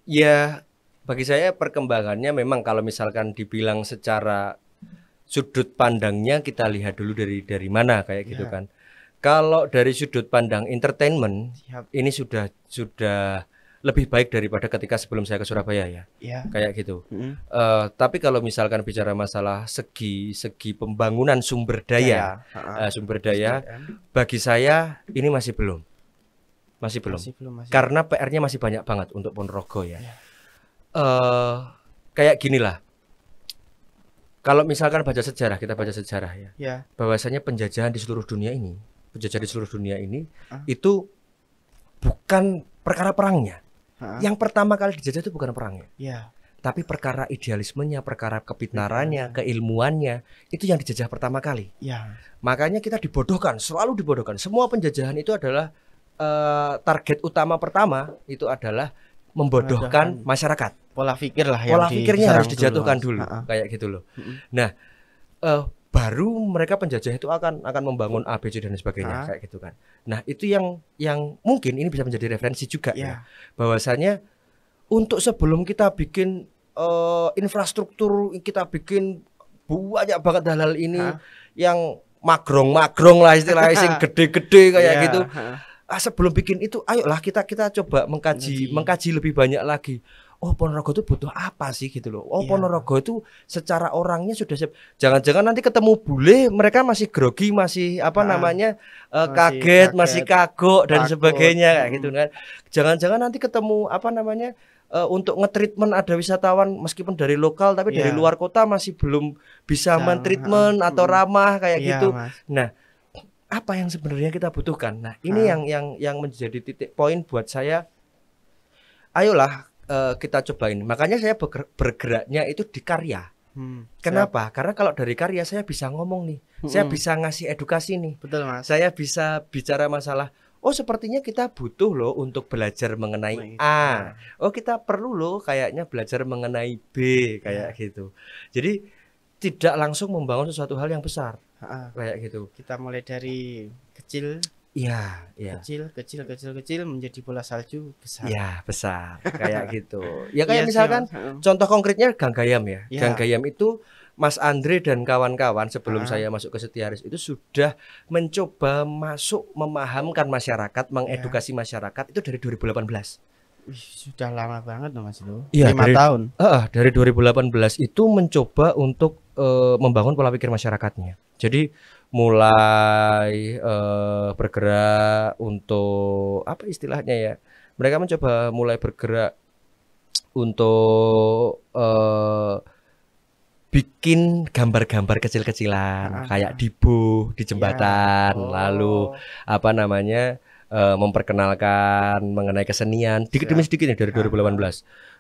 Ya bagi saya perkembangannya memang kalau misalkan dibilang secara sudut pandangnya kita lihat dulu dari dari mana kayak yeah. gitu iya. kan. Kalau dari sudut pandang entertainment Siap. ini sudah sudah lebih baik daripada ketika sebelum saya ke Surabaya ya, yeah. kayak gitu. Mm uh, tapi kalau misalkan bicara masalah segi segi pembangunan sumber daya, yeah. Iya, uh eh, sumber daya, SDM. bagi saya ini masih belum, masih belum, masih belum masih. karena PR-nya masih banyak banget untuk Ponorogo ya. Yeah Eh, kayak gini lah. Kalau misalkan baca sejarah, kita baca sejarah ya. Ya. Bahwasanya penjajahan di seluruh dunia ini, penjajahan di seluruh dunia ini uh. itu bukan perkara perangnya. Uh. Yang pertama kali dijajah itu bukan perangnya. Ya. Tapi perkara idealismenya, perkara kepintarannya, keilmuannya itu yang dijajah pertama kali. Ya. Makanya kita dibodohkan, selalu dibodohkan. Semua penjajahan itu adalah uh, target utama pertama itu adalah membodohkan masyarakat pola pikir lah pola pikirnya harus dijatuhkan dulu, dulu. kayak gitu loh nah uh, baru mereka penjajah itu akan akan membangun A, B, C dan sebagainya ha? kayak gitu kan. Nah, itu yang yang mungkin ini bisa menjadi referensi juga yeah. ya. Iya. Bahwasanya untuk sebelum kita bikin uh, infrastruktur, kita bikin banyak banget hal-hal ini ha? yang magrong-magrong lah istilahnya sing gede-gede kayak yeah. gitu. Ah, sebelum bikin itu ayolah kita kita coba mengkaji mengkaji, mengkaji lebih banyak lagi oh Ponorogo itu butuh apa sih gitu loh. Oh yeah. Ponorogo itu secara orangnya sudah siap. Jangan-jangan nanti ketemu bule mereka masih grogi, masih apa nah, namanya uh, masih kaget, kaget, masih kagok dan kagok. sebagainya gitu hmm. gitu kan. Jangan-jangan nanti ketemu apa namanya uh, untuk ngetreatment ada wisatawan meskipun dari lokal tapi yeah. dari iya. luar kota masih belum bisa nah, mentreatment hmm. atau ramah kayak yeah, gitu. Mas. Nah, apa yang sebenarnya kita butuhkan. Nah, ini nah. yang yang yang menjadi titik poin buat saya. Ayolah uh, kita cobain. Makanya saya bergeraknya itu di karya. Hmm, Kenapa? Siap. Karena kalau dari karya saya bisa ngomong nih, hmm. saya bisa ngasih edukasi nih. Betul mas. Saya bisa bicara masalah. Oh sepertinya kita butuh loh untuk belajar mengenai A. Oh kita perlu loh kayaknya belajar mengenai B kayak hmm. gitu. Jadi tidak langsung membangun sesuatu hal yang besar. Ha Kayak gitu. Kita mulai dari kecil Iya, ya. Kecil, kecil, kecil, kecil menjadi bola salju besar. Iya, besar. Kayak gitu. Ya kayak ya, misalkan siapa? contoh konkretnya Gang Gayam ya. ya. Gayam itu Mas Andre dan kawan-kawan sebelum ah. saya masuk ke Setiaris itu sudah mencoba masuk memahamkan masyarakat, mengedukasi ya. masyarakat itu dari 2018. Wih, sudah lama banget loh Mas itu. Iya, 5 dari, tahun. Uh, dari 2018 itu mencoba untuk uh, membangun pola pikir masyarakatnya. Jadi mulai uh, bergerak untuk apa istilahnya ya mereka mencoba mulai bergerak untuk uh, bikin gambar-gambar kecil-kecilan ah. kayak bu di iya. jembatan yeah. oh. lalu apa namanya uh, memperkenalkan mengenai kesenian dikit iya. demi sedikit nih dari 2018 ah.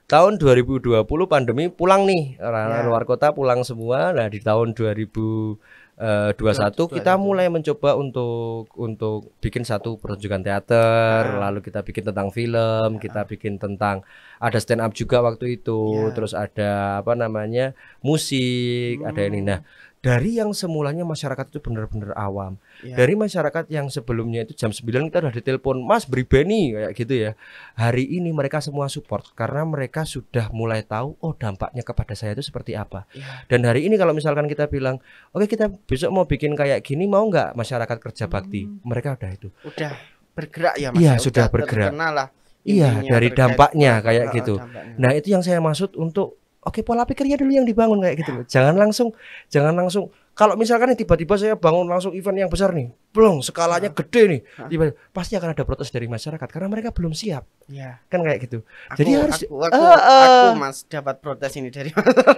tahun 2020 pandemi pulang nih orang yeah. luar kota pulang semua nah di tahun 2000 Eh, dua uh, satu kita mulai mencoba untuk untuk bikin satu pertunjukan teater ya. lalu kita bikin tentang film ya. kita bikin tentang ada stand up juga waktu itu ya. terus ada apa namanya musik hmm. ada ini nah dari yang semulanya masyarakat itu benar-benar awam. Ya. Dari masyarakat yang sebelumnya itu jam 9 kita udah ditelepon, "Mas, beri Beni" kayak gitu ya. Hari ini mereka semua support karena mereka sudah mulai tahu oh dampaknya kepada saya itu seperti apa. Ya. Dan hari ini kalau misalkan kita bilang, "Oke, kita besok mau bikin kayak gini, mau nggak masyarakat kerja bakti?" Hmm. Mereka udah itu. Udah bergerak ya, Mas. Iya, ya? sudah bergerak. lah. Iya, dari dampaknya kayak gitu. Nah, itu yang saya maksud untuk Oke pola pikirnya dulu yang dibangun kayak gitu loh. Jangan langsung, jangan langsung. Kalau misalkan tiba-tiba saya bangun langsung event yang besar nih, belum skalanya gede nih, tiba -tiba, pasti akan ada protes dari masyarakat karena mereka belum siap. Iya, Kan kayak gitu. Aku, Jadi harus aku, aku, uh, aku mas dapat protes ini dari masyarakat.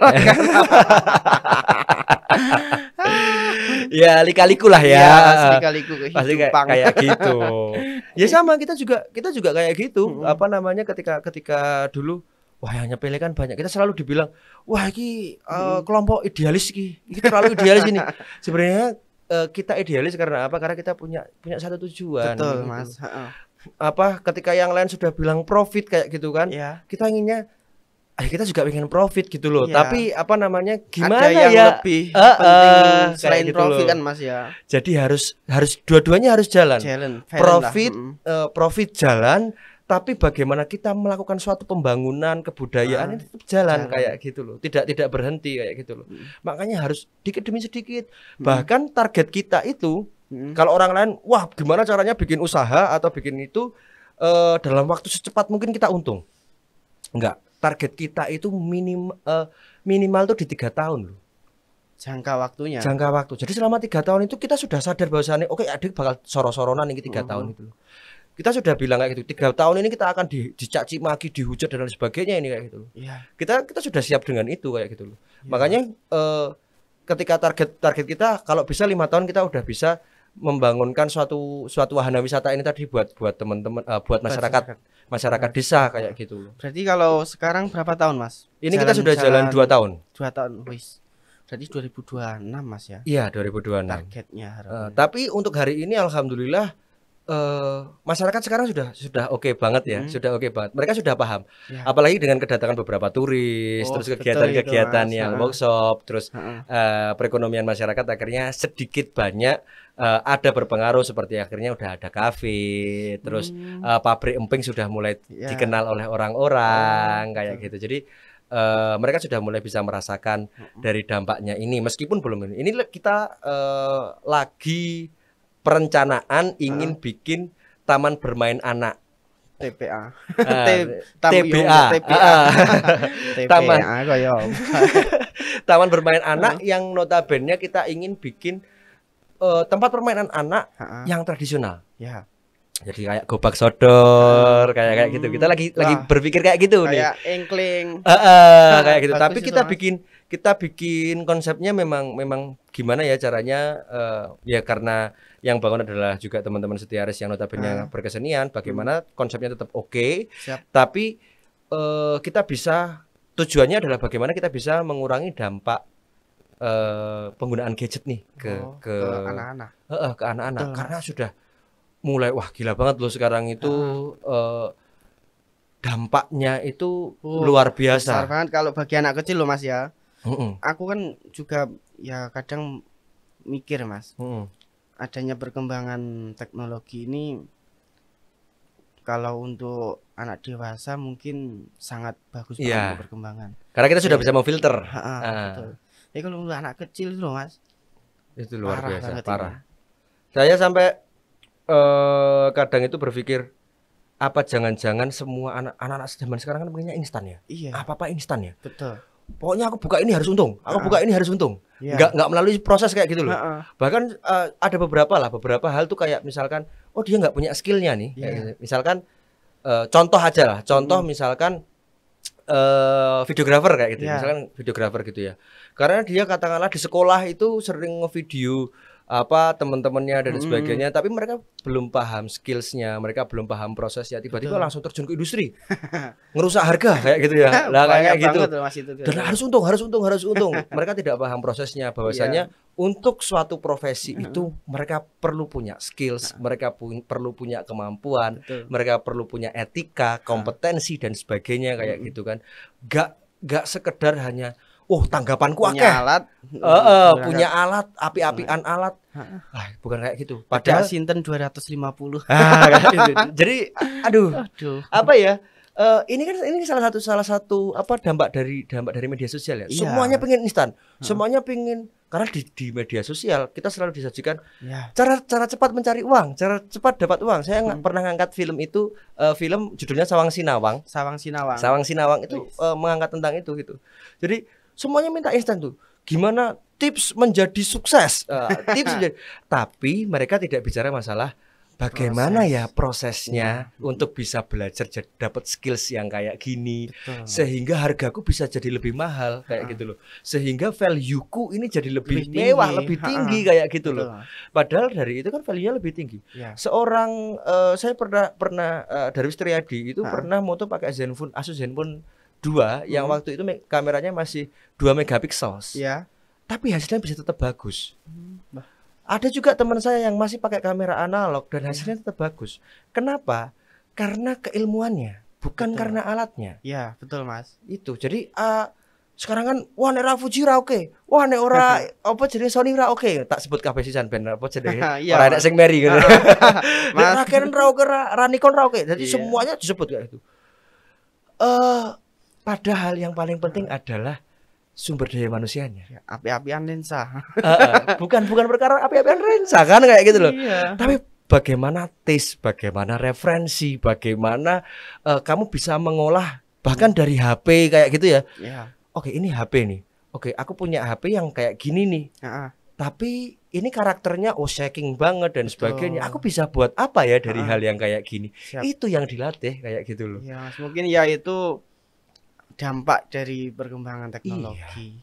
ya likaliku lah ya. ya likaliku. Pasti kayak, kayak gitu. ya sama kita juga kita juga kayak gitu. Hmm. Apa namanya ketika ketika dulu wah hanya Pele kan banyak. Kita selalu dibilang, wah ini uh, eh, kelompok idealis ki. ini terlalu idealis ini. Sebenarnya uh, kita idealis karena apa? Karena kita punya punya satu tujuan. Betul, gitu. Mas. Apa ketika yang lain sudah bilang profit kayak gitu kan? Ya. Kita inginnya eh, kita juga ingin profit gitu loh. Ya. Tapi apa namanya? Gimana Ada yang ya? lebih uh, uh, penting gitu selain gitu profit loh. kan Mas ya. Jadi harus harus dua-duanya harus jalan. jalan profit uh, profit jalan, tapi bagaimana kita melakukan suatu pembangunan kebudayaan ah, itu jalan, jalan kayak gitu loh tidak tidak berhenti kayak gitu loh hmm. makanya harus dikit demi sedikit hmm. bahkan target kita itu hmm. kalau orang lain wah gimana caranya bikin usaha atau bikin itu uh, dalam waktu secepat mungkin kita untung enggak target kita itu minim uh, minimal tuh di tiga tahun loh jangka waktunya jangka waktu jadi selama tiga tahun itu kita sudah sadar bahwasannya oke okay, adik bakal soro-soronan ini tiga uh hmm. -huh. tahun itu kita sudah bilang kayak gitu. Tiga tahun ini kita akan di, dicaci maki, dihujat dan lain sebagainya ini kayak gitu. Yeah. Kita kita sudah siap dengan itu kayak gitu loh. Yeah. Makanya eh, ketika target target kita kalau bisa lima tahun kita udah bisa membangunkan suatu suatu wahana wisata ini tadi buat buat teman-teman uh, buat masyarakat masyarakat desa kayak gitu. Berarti kalau sekarang berapa tahun, Mas? Ini jalan, kita sudah jalan, dua 2 tahun. 2 tahun, wis. Berarti 2026, Mas ya? Iya, 2026. Targetnya uh, Tapi untuk hari ini alhamdulillah uh, masyarakat sekarang sudah sudah oke okay banget ya, hmm. sudah oke okay banget. Mereka sudah paham. Ya. Apalagi dengan kedatangan beberapa turis, oh, terus kegiatan-kegiatan yang yang workshop, terus uh, perekonomian masyarakat akhirnya sedikit banyak uh, ada berpengaruh seperti akhirnya udah ada kafe, terus hmm. uh, pabrik emping sudah mulai ya. dikenal oleh orang-orang oh, kayak gitu. Jadi Uh, mereka sudah mulai bisa merasakan dari dampaknya ini meskipun belum ini kita uh, lagi perencanaan ingin uh. bikin taman bermain anak. TPA. Uh, TBA. TPA. taman Taman bermain anak yang notabene kita ingin bikin uh, tempat permainan anak yang tradisional. Ya. jadi kayak gobak sodor ah. kayak kayak gitu kita lagi hmm. lagi berpikir kayak gitu kayak nih engkling uh, uh, kayak gitu tapi kita bikin kita bikin konsepnya memang memang gimana ya caranya uh, ya karena yang bangun adalah juga teman-teman setiaris yang notabene perkesenian hmm. berkesenian bagaimana hmm. konsepnya tetap oke okay, tapi uh, kita bisa tujuannya adalah bagaimana kita bisa mengurangi dampak uh, penggunaan gadget nih ke oh, ke anak-anak uh, uh, ke anak-anak uh. karena sudah mulai wah gila banget loh sekarang itu uh. Uh, dampaknya itu uh, luar biasa besar banget kalau bagi anak kecil loh mas ya Mm-mm. aku kan juga ya kadang mikir mas hmm. adanya perkembangan teknologi ini kalau untuk anak dewasa mungkin sangat bagus yeah. banget perkembangan karena kita sudah ya. bisa memfilter ha -ha, ah. betul. kalau untuk anak kecil loh mas itu luar parah biasa parah ini. Ya. saya sampai uh, kadang itu berpikir apa jangan-jangan semua anak-anak zaman sekarang kan punya instan ya? Iya. Apa-apa instan ya? Betul. Pokoknya aku buka ini harus untung. Aku uh buka ini harus untung. Iya. nggak nggak melalui proses kayak gitu loh uh -uh. bahkan uh, ada beberapa lah beberapa hal tuh kayak misalkan oh dia nggak punya skillnya nih yeah. kayak, iya. gitu. misalkan uh, contoh aja lah contoh hmm. misalkan uh, eh, videografer kayak gitu yeah. misalkan videografer gitu ya karena dia katakanlah di sekolah itu sering ngevideo apa teman-temannya dan hmm. sebagainya tapi mereka belum paham skillsnya mereka belum paham prosesnya tiba-tiba langsung terjun ke industri ngerusak harga kayak gitu ya lah kayak gitu dan harus untung harus untung harus untung mereka tidak paham prosesnya bahwasanya yeah. untuk suatu profesi hmm. itu mereka perlu punya skills nah. mereka pu perlu punya kemampuan Betul. mereka perlu punya etika nah. kompetensi nah. dan sebagainya kayak hmm. gitu kan gak gak sekedar hanya Oh tanggapanku punya akeh. alat. Heeh, uh, uh, punya alat, api-apian alat. Ah, bukan kayak gitu. Padahal Ada sinten 250. Ah, gitu. Jadi aduh. Aduh. Apa ya? Uh, ini kan ini salah satu salah satu apa dampak dari dampak dari media sosial ya. Yeah. Semuanya pengen instan. Hmm. Semuanya pengen karena di, di media sosial kita selalu disajikan yeah. cara cara cepat mencari uang, cara cepat dapat uang. Saya nggak hmm. pernah ngangkat film itu uh, film judulnya Sawang Sinawang. Sawang Sinawang. Sawang Sinawang itu uh, mengangkat tentang itu gitu. Jadi semuanya minta instan tuh. Gimana tips menjadi sukses? Uh, tips menjadi... tapi mereka tidak bicara masalah bagaimana Proses. ya prosesnya ya. untuk bisa belajar dapat skills yang kayak gini Betul. sehingga hargaku bisa jadi lebih mahal kayak ha. gitu loh sehingga value-ku ini jadi lebih, lebih tinggi. lebih tinggi ha. kayak gitu Betul. loh padahal dari itu kan value-nya lebih tinggi ya. seorang uh, saya pernah pernah uh, dari Triadi itu ha. pernah moto pakai Zenfone Asus Zenfone dua yang hmm. waktu itu kameranya masih 2 megapiksel. Iya. Tapi hasilnya bisa tetap bagus. Hmm. Ada juga teman saya yang masih pakai kamera analog dan hmm. hasilnya tetap bagus. Kenapa? Karena keilmuannya, bukan betul. karena alatnya. Iya, betul Mas. Itu. Jadi uh, sekarang kan wah nek Fuji ra oke. Okay. Wah nek ora apa jadi Sony ra oke. Okay. Tak sebut kabeh sisan ben apa jadi iya, ora enak sing meri gitu. Mas. Nek ra Canon ra oke, ra Nikon ra oke. Jadi iya. semuanya disebut kayak itu. Eh uh, Padahal yang paling hmm. penting adalah sumber daya manusianya. Ya, api-apian lensa. uh, uh, bukan bukan perkara api-apian lensa kan kayak gitu loh. Iya. Tapi bagaimana taste, bagaimana referensi, bagaimana uh, kamu bisa mengolah bahkan dari HP kayak gitu ya. Iya. Oke, ini HP nih. Oke, aku punya HP yang kayak gini nih. Uh-uh. Tapi ini karakternya oh shaking banget dan Betul. sebagainya. Aku bisa buat apa ya dari uh hal yang kayak gini? Siap. Itu yang dilatih kayak gitu loh. Ya, mungkin ya itu dampak dari perkembangan teknologi.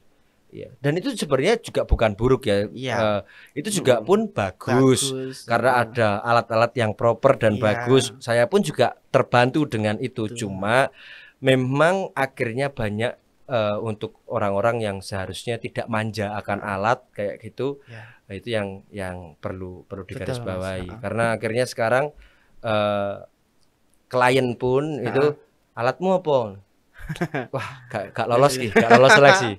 Iya. iya. Dan itu sebenarnya juga bukan buruk ya. Iya. Uh, itu juga hmm. pun bagus, bagus karena ya. ada alat-alat yang proper dan iya. bagus. Saya pun juga terbantu dengan itu. Betul. Cuma memang akhirnya banyak uh, untuk orang-orang yang seharusnya tidak manja akan alat kayak gitu. Ya. itu yang yang perlu perlu digarisbawahi. Betul, karena akhirnya sekarang uh, klien pun nah. itu alatmu apa? Wah, gak, gak lolos iya, sih, iya. gak lolos seleksi.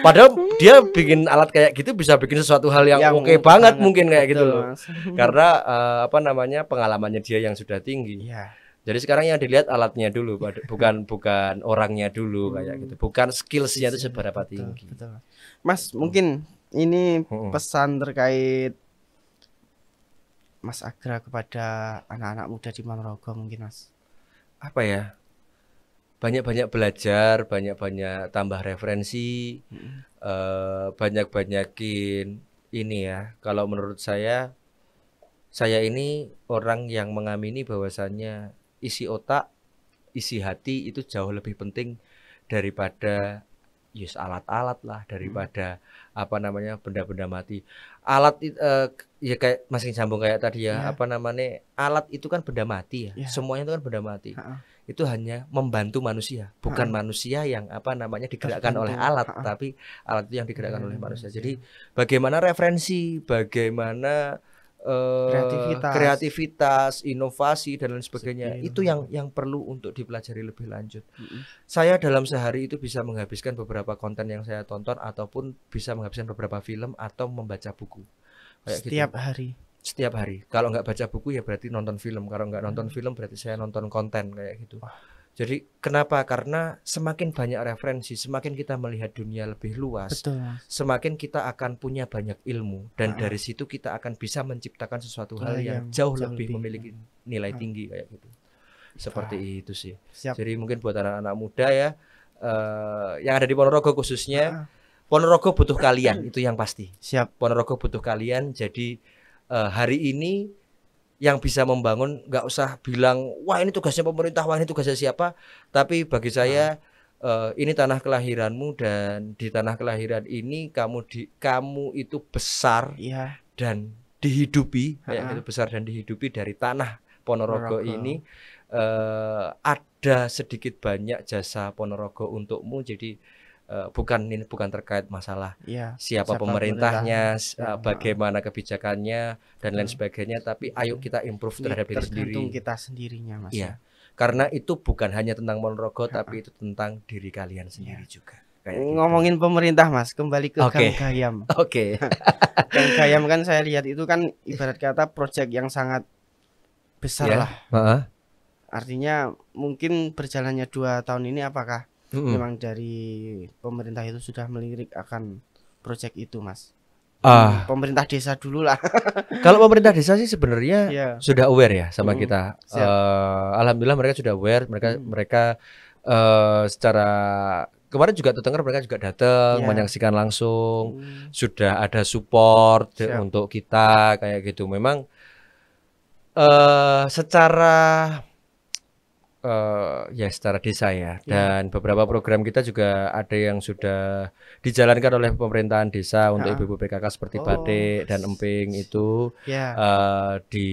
Padahal dia bikin alat kayak gitu bisa bikin sesuatu hal yang, yang oke okay banget, mungkin kayak gitu loh. Karena uh, apa namanya pengalamannya dia yang sudah tinggi. ya. Jadi sekarang yang dilihat alatnya dulu, bukan bukan orangnya dulu hmm. kayak gitu, bukan skillsnya itu seberapa tinggi. Betul, betul. Mas, hmm. mungkin ini hmm. pesan terkait Mas Agra kepada anak-anak muda di Manorogo mungkin Mas. Apa ya? banyak-banyak belajar, banyak-banyak tambah referensi, hmm. uh, banyak-banyakin ini ya. Kalau menurut saya, saya ini orang yang mengamini bahwasannya isi otak, isi hati itu jauh lebih penting daripada ya yes alat-alat lah daripada hmm. apa namanya benda-benda mati. Alat uh, ya kayak masih sambung kayak tadi ya, yeah. apa namanya? Alat itu kan benda mati ya. Yeah. Semuanya itu kan benda mati. Uh -uh itu hanya membantu manusia, bukan ha. manusia yang apa namanya digerakkan Tentu. oleh alat, ha. tapi alat itu yang digerakkan ha. Hmm, oleh manusia. Jadi bagaimana referensi, bagaimana uh, kreativitas. kreativitas, inovasi dan lain sebagainya itu yang yang perlu untuk dipelajari lebih lanjut. hmm Saya dalam sehari itu bisa menghabiskan beberapa konten yang saya tonton ataupun bisa menghabiskan beberapa film atau membaca buku. Kayak gitu. Setiap gitu. hari setiap hari. Kalau nggak baca buku ya berarti nonton film. Kalau nggak nonton film berarti saya nonton konten kayak gitu. Jadi kenapa? Karena semakin banyak referensi, semakin kita melihat dunia lebih luas, Betul. semakin kita akan punya banyak ilmu dan dari situ kita akan bisa menciptakan sesuatu hal yang, yang jauh, jauh lebih, lebih memiliki nilai tinggi kayak gitu. Seperti itu sih. Siap. Jadi mungkin buat anak-anak muda ya, uh, yang ada di Ponorogo khususnya, Ponorogo butuh kalian itu yang pasti. Siap. Ponorogo butuh kalian. Jadi Eh, hari ini yang bisa membangun nggak usah bilang wah ini tugasnya pemerintah wah ini tugasnya siapa tapi bagi saya nah. uh, ini tanah kelahiranmu dan di tanah kelahiran ini kamu di kamu itu besar ya. dan dihidupi ha -ha. itu besar dan dihidupi dari tanah Ponorogo, Ponorogo. ini uh, ada sedikit banyak jasa Ponorogo untukmu jadi Eh, bukan ini bukan terkait masalah ya, siapa, siapa pemerintahnya, eh, ya, bagaimana kebijakannya dan lain hmm. sebagainya, tapi ayo hmm. kita improve iya, terhadap ya, diri sendiri. kita sendirinya, Mas. Iya. Ya. Karena itu bukan hanya tentang Monrogo ya. tapi itu tentang diri kalian iya. sendiri ya. juga. Kayak gitu. ngomongin gitu. pemerintah mas kembali ke okay. Kang Gayam oke okay. Kang Gayam kan saya lihat itu kan ibarat kata proyek yang sangat besar ya. lah uh -huh. artinya mungkin berjalannya dua tahun ini apakah hmm. memang dari pemerintah itu sudah melirik akan proyek itu mas ah. pemerintah desa dulu lah kalau pemerintah desa sih sebenarnya yeah. sudah aware ya sama hmm. kita uh, alhamdulillah mereka sudah aware mereka hmm. mereka uh, secara kemarin juga terdengar mereka juga datang yeah. menyaksikan langsung mm. sudah ada support Siap. untuk kita kayak gitu memang uh, secara uh, ya secara desa ya iya. dan ya. beberapa program kita juga ada yang sudah dijalankan oleh pemerintahan desa untuk ibu-ibu PKK seperti oh. batik dan emping itu ya. uh, di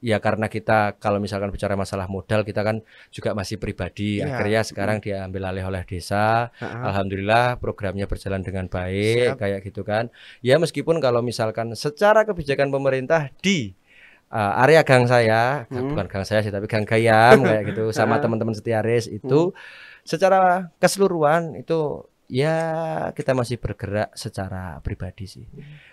ya karena kita kalau misalkan bicara masalah modal kita kan juga masih pribadi ya. akhirnya sekarang ya. diambil alih oleh desa Ya. alhamdulillah programnya berjalan dengan baik Siap. kayak gitu kan ya meskipun kalau misalkan secara kebijakan pemerintah di uh, area gang saya, hmm. bukan gang saya sih tapi gang Gayam kayak gitu sama teman-teman setiaris itu hmm. secara keseluruhan itu ya kita masih bergerak secara pribadi sih.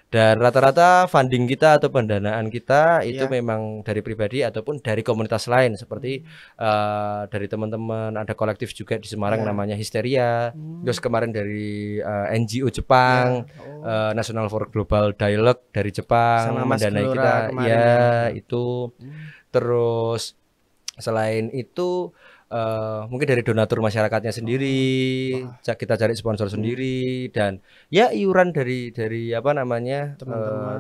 Dan rata-rata funding kita atau pendanaan kita itu ya. memang dari pribadi ataupun dari komunitas lain seperti uh, dari teman-teman ada kolektif juga di Semarang ya. namanya Histeria. Hmm. Terus kemarin dari uh, eh, NGO Jepang, ya. oh. uh, National for Global Dialogue dari Jepang Sama Mas mendanai kita. Ya, ya, itu. Hmm. Terus selain itu uh, mungkin dari donatur masyarakatnya sendiri, oh. kita cari sponsor hmm. sendiri dan ya iuran dari dari apa namanya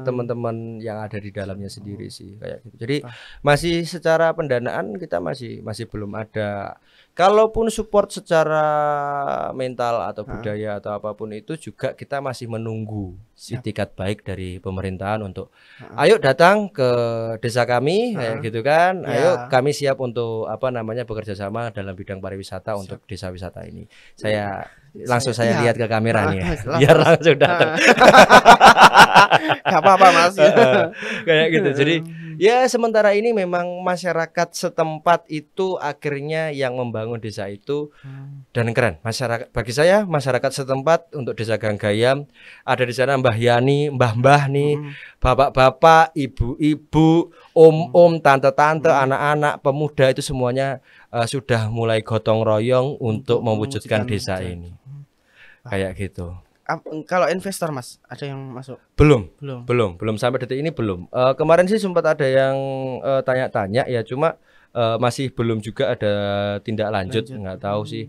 teman-teman uh, yang ada di dalamnya sendiri hmm. sih kayak gitu. Jadi masih secara pendanaan kita masih masih belum ada Kalaupun support secara mental atau budaya atau apapun itu juga kita masih menunggu itikat ya. baik dari pemerintahan untuk ayo datang ke desa kami ya, gitu kan. Ya. Ayo kami siap untuk apa namanya bekerja sama dalam bidang pariwisata untuk desa wisata ini. Ya. Saya langsung saya iya. lihat ke kamera nih ya. Biar langsung datang. nggak apa-apa Mas. Kayak gitu. Jadi Ya sementara ini memang masyarakat setempat itu akhirnya yang membangun desa itu hmm. dan keren. Masyarakat bagi saya masyarakat setempat untuk desa Ganggayam ada di sana Mbah Yani, mbah-mbah nih, hmm. bapak-bapak, ibu-ibu, om-om, hmm. tante-tante, hmm. anak-anak, pemuda itu semuanya uh, sudah mulai gotong royong untuk mewujudkan desa ini. Hmm. Kayak gitu kalau investor mas ada yang masuk belum belum belum belum sampai detik ini belum uh, kemarin sih sempat ada yang uh, tanya-tanya ya cuma uh, masih belum juga ada tindak lanjut, lanjut. nggak tahu hmm. sih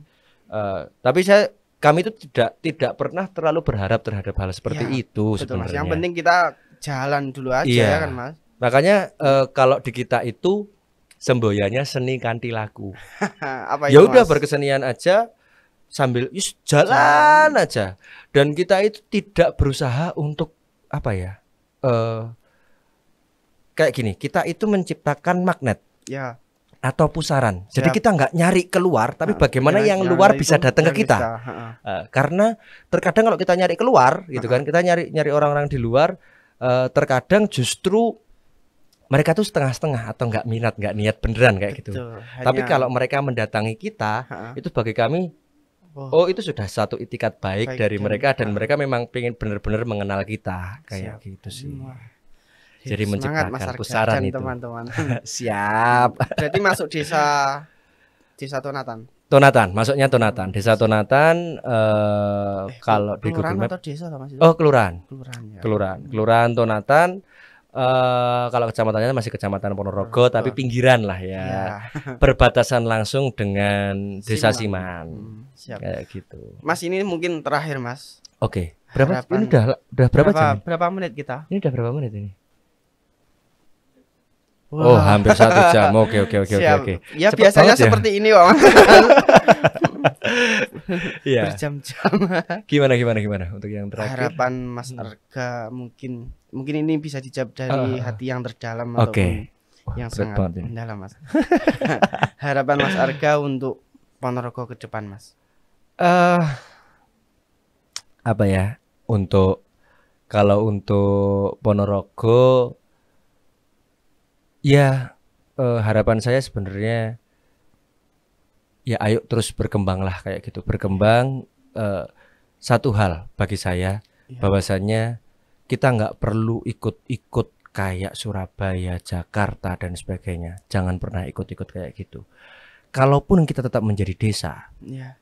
uh, tapi saya kami itu tidak tidak pernah terlalu berharap terhadap hal seperti ya, itu betul, mas. yang penting kita jalan dulu aja iya. Ya kan mas makanya uh, kalau di kita itu semboyanya seni kanti laku ya udah berkesenian aja sambil yus, jalan aja dan kita itu tidak berusaha untuk apa ya uh, kayak gini kita itu menciptakan magnet ya atau pusaran Siap. jadi ya. kita nggak nyari keluar tapi nah, bagaimana ya, yang ya, luar ya, bisa datang ke kita Uh, karena terkadang kalau kita nyari keluar gitu ha kan kita nyari nyari orang-orang di luar uh, terkadang justru mereka tuh setengah-setengah atau nggak minat nggak niat beneran kayak gitu. Betul, gitu hanya... tapi kalau mereka mendatangi kita ha. itu bagi kami Oh, itu sudah satu itikat baik, baik dari mereka dan mereka memang ingin benar-benar mengenal kita kayak Siap. gitu sih. hmm. Jadi Semangat menciptakan pusaran itu. teman-teman. Siap. Hmm. Jadi masuk desa desa Tonatan. Tonatan, masuknya Tonatan. Desa Tonatan eh, eh kalau di Google Map. Oh, kelurahan. Kelurahan. Ya. Kelurahan. Kelurahan Tonatan Uh, kalau kecamatannya masih kecamatan Ponorogo oh, tapi pinggiran lah ya. ya. Berbatasan langsung dengan Desa Siman. Hmm, siap. Kayak gitu. Mas ini mungkin terakhir Mas. Oke. Okay. Berapa Harapan. ini udah udah berapa, berapa jam? Berapa menit kita? Ini udah berapa menit ini? Wow. Oh, hampir satu jam. Oke, oke, oke, oke, oke. Ya Cepet biasanya ya? seperti ya. ini, Om. Iya. Berjam-jam. gimana, gimana, gimana? Untuk yang terakhir. Harapan Mas hmm. Arga mungkin mungkin ini bisa dijawab dari uh, hati yang terdalam atau okay. yang Wah, sangat mendalam mas harapan mas Arga untuk Ponorogo ke depan mas uh, apa ya untuk kalau untuk Ponorogo ya uh, harapan saya sebenarnya ya ayo terus berkembanglah kayak gitu berkembang uh, satu hal bagi saya ya. bahwasanya kita nggak perlu ikut-ikut kayak Surabaya, Jakarta dan sebagainya. Jangan pernah ikut-ikut kayak gitu. Kalaupun kita tetap menjadi desa, ya.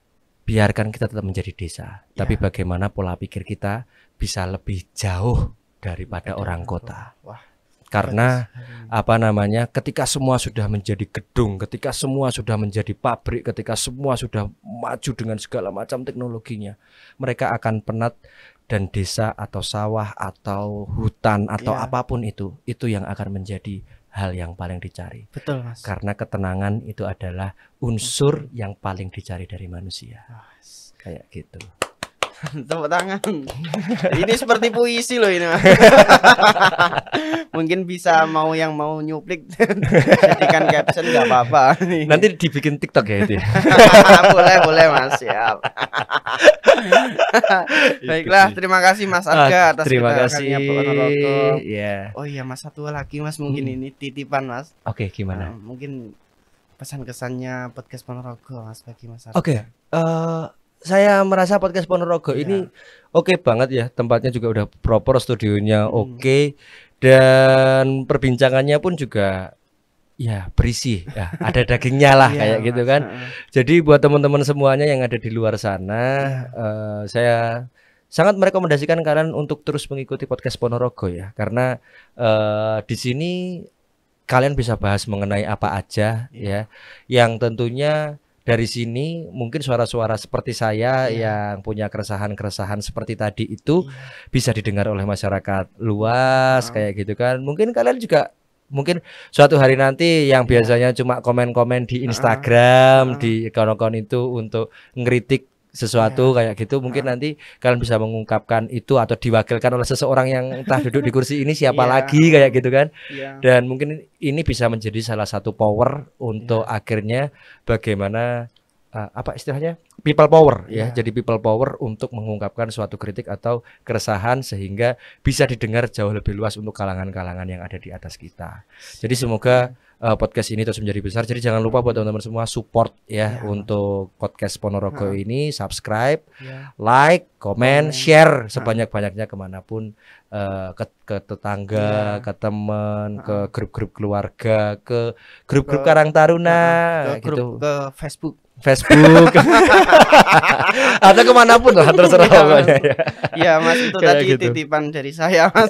biarkan kita tetap menjadi desa. Ya. Tapi bagaimana pola pikir kita bisa lebih jauh daripada ya, orang kota. Wah. Karena hmm. apa namanya? Ketika semua sudah menjadi gedung, ketika semua sudah menjadi pabrik, ketika semua sudah maju dengan segala macam teknologinya, mereka akan penat dan desa atau sawah atau hutan atau yeah. apapun itu itu yang akan menjadi hal yang paling dicari. Betul, Mas. Karena ketenangan itu adalah unsur yang paling dicari dari manusia. Mas. Kayak gitu. Tepuk tangan. ini seperti puisi loh ini. Mungkin bisa mau yang mau nyuplik jadikan caption nggak apa-apa. Nanti dibikin TikTok ya itu. Ya? boleh, boleh Mas, siap. Baiklah, terima kasih Mas ah, Arga atas terima kasih. Yeah. Iya. Oh iya, Mas satu lagi Mas mungkin hmm. ini titipan Mas. Oke, okay, gimana? Uh, mungkin pesan kesannya podcast Ponorogo Mas bagi Mas Arga. Oke. Okay. Uh, eh, saya merasa podcast Ponorogo yeah. ini oke okay banget ya. Tempatnya juga udah proper, studionya hmm. oke okay. dan perbincangannya pun juga ya berisi ya, ada dagingnya lah iya, kayak gitu kan jadi buat teman-teman semuanya yang ada di luar sana yeah. Iya. uh, saya sangat merekomendasikan kalian untuk terus mengikuti podcast Ponorogo ya karena uh, di sini kalian bisa bahas mengenai apa aja iya. ya yang tentunya dari sini mungkin suara-suara seperti saya yang punya keresahan-keresahan seperti tadi itu bisa didengar oleh masyarakat luas kayak gitu kan mungkin kalian juga mungkin suatu hari nanti yang iya. biasanya cuma komen-komen di Instagram, uh, uh, di akun-akun itu untuk ngeritik sesuatu yeah. kayak gitu mungkin uh. nanti kalian bisa mengungkapkan itu atau diwakilkan oleh seseorang yang entah duduk di kursi ini siapa yeah. lagi kayak gitu kan yeah. dan mungkin ini bisa menjadi salah satu power iya. untuk yeah. akhirnya bagaimana uh, apa istilahnya people power ya. ya jadi people power untuk mengungkapkan suatu kritik atau keresahan sehingga bisa didengar jauh lebih luas untuk kalangan-kalangan yang ada di atas kita jadi semoga uh, podcast ini terus menjadi besar jadi jangan lupa buat teman-teman semua support ya, ya. untuk podcast Ponorogo ya. ini subscribe ya. like komen share sebanyak-banyaknya kemanapun uh, ke, ke tetangga iya. ke teman ke grup-grup keluarga ke grup-grup Karang Taruna ke, gitu ke Facebook Facebook atau kemanapun lah terserah ya, pokoknya ya. ya mas itu Kayak tadi gitu. titipan dari saya mas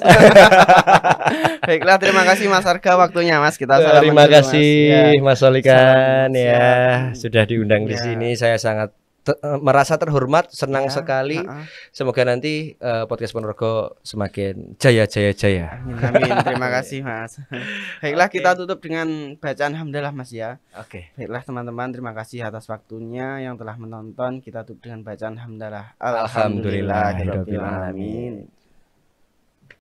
baiklah terima kasih mas Arga waktunya mas kita terima kasih mas, ya. mas Solikan ya sudah diundang ya. di sini saya sangat ter, eh, merasa terhormat, senang ya, sekali. Uh -uh. Semoga nanti uh, podcast Ponorogo semakin jaya jaya jaya. Amin. Terima kasih Mas. Baiklah okay. kita tutup dengan bacaan hamdalah Mas ya. Oke. Okay. Baiklah teman-teman, terima kasih atas waktunya yang telah menonton. Kita tutup dengan bacaan hamdalah. Alhamdulillah, Alhamdulillah. Alhamdulillah. Alhamdulillah. Alhamdulillah.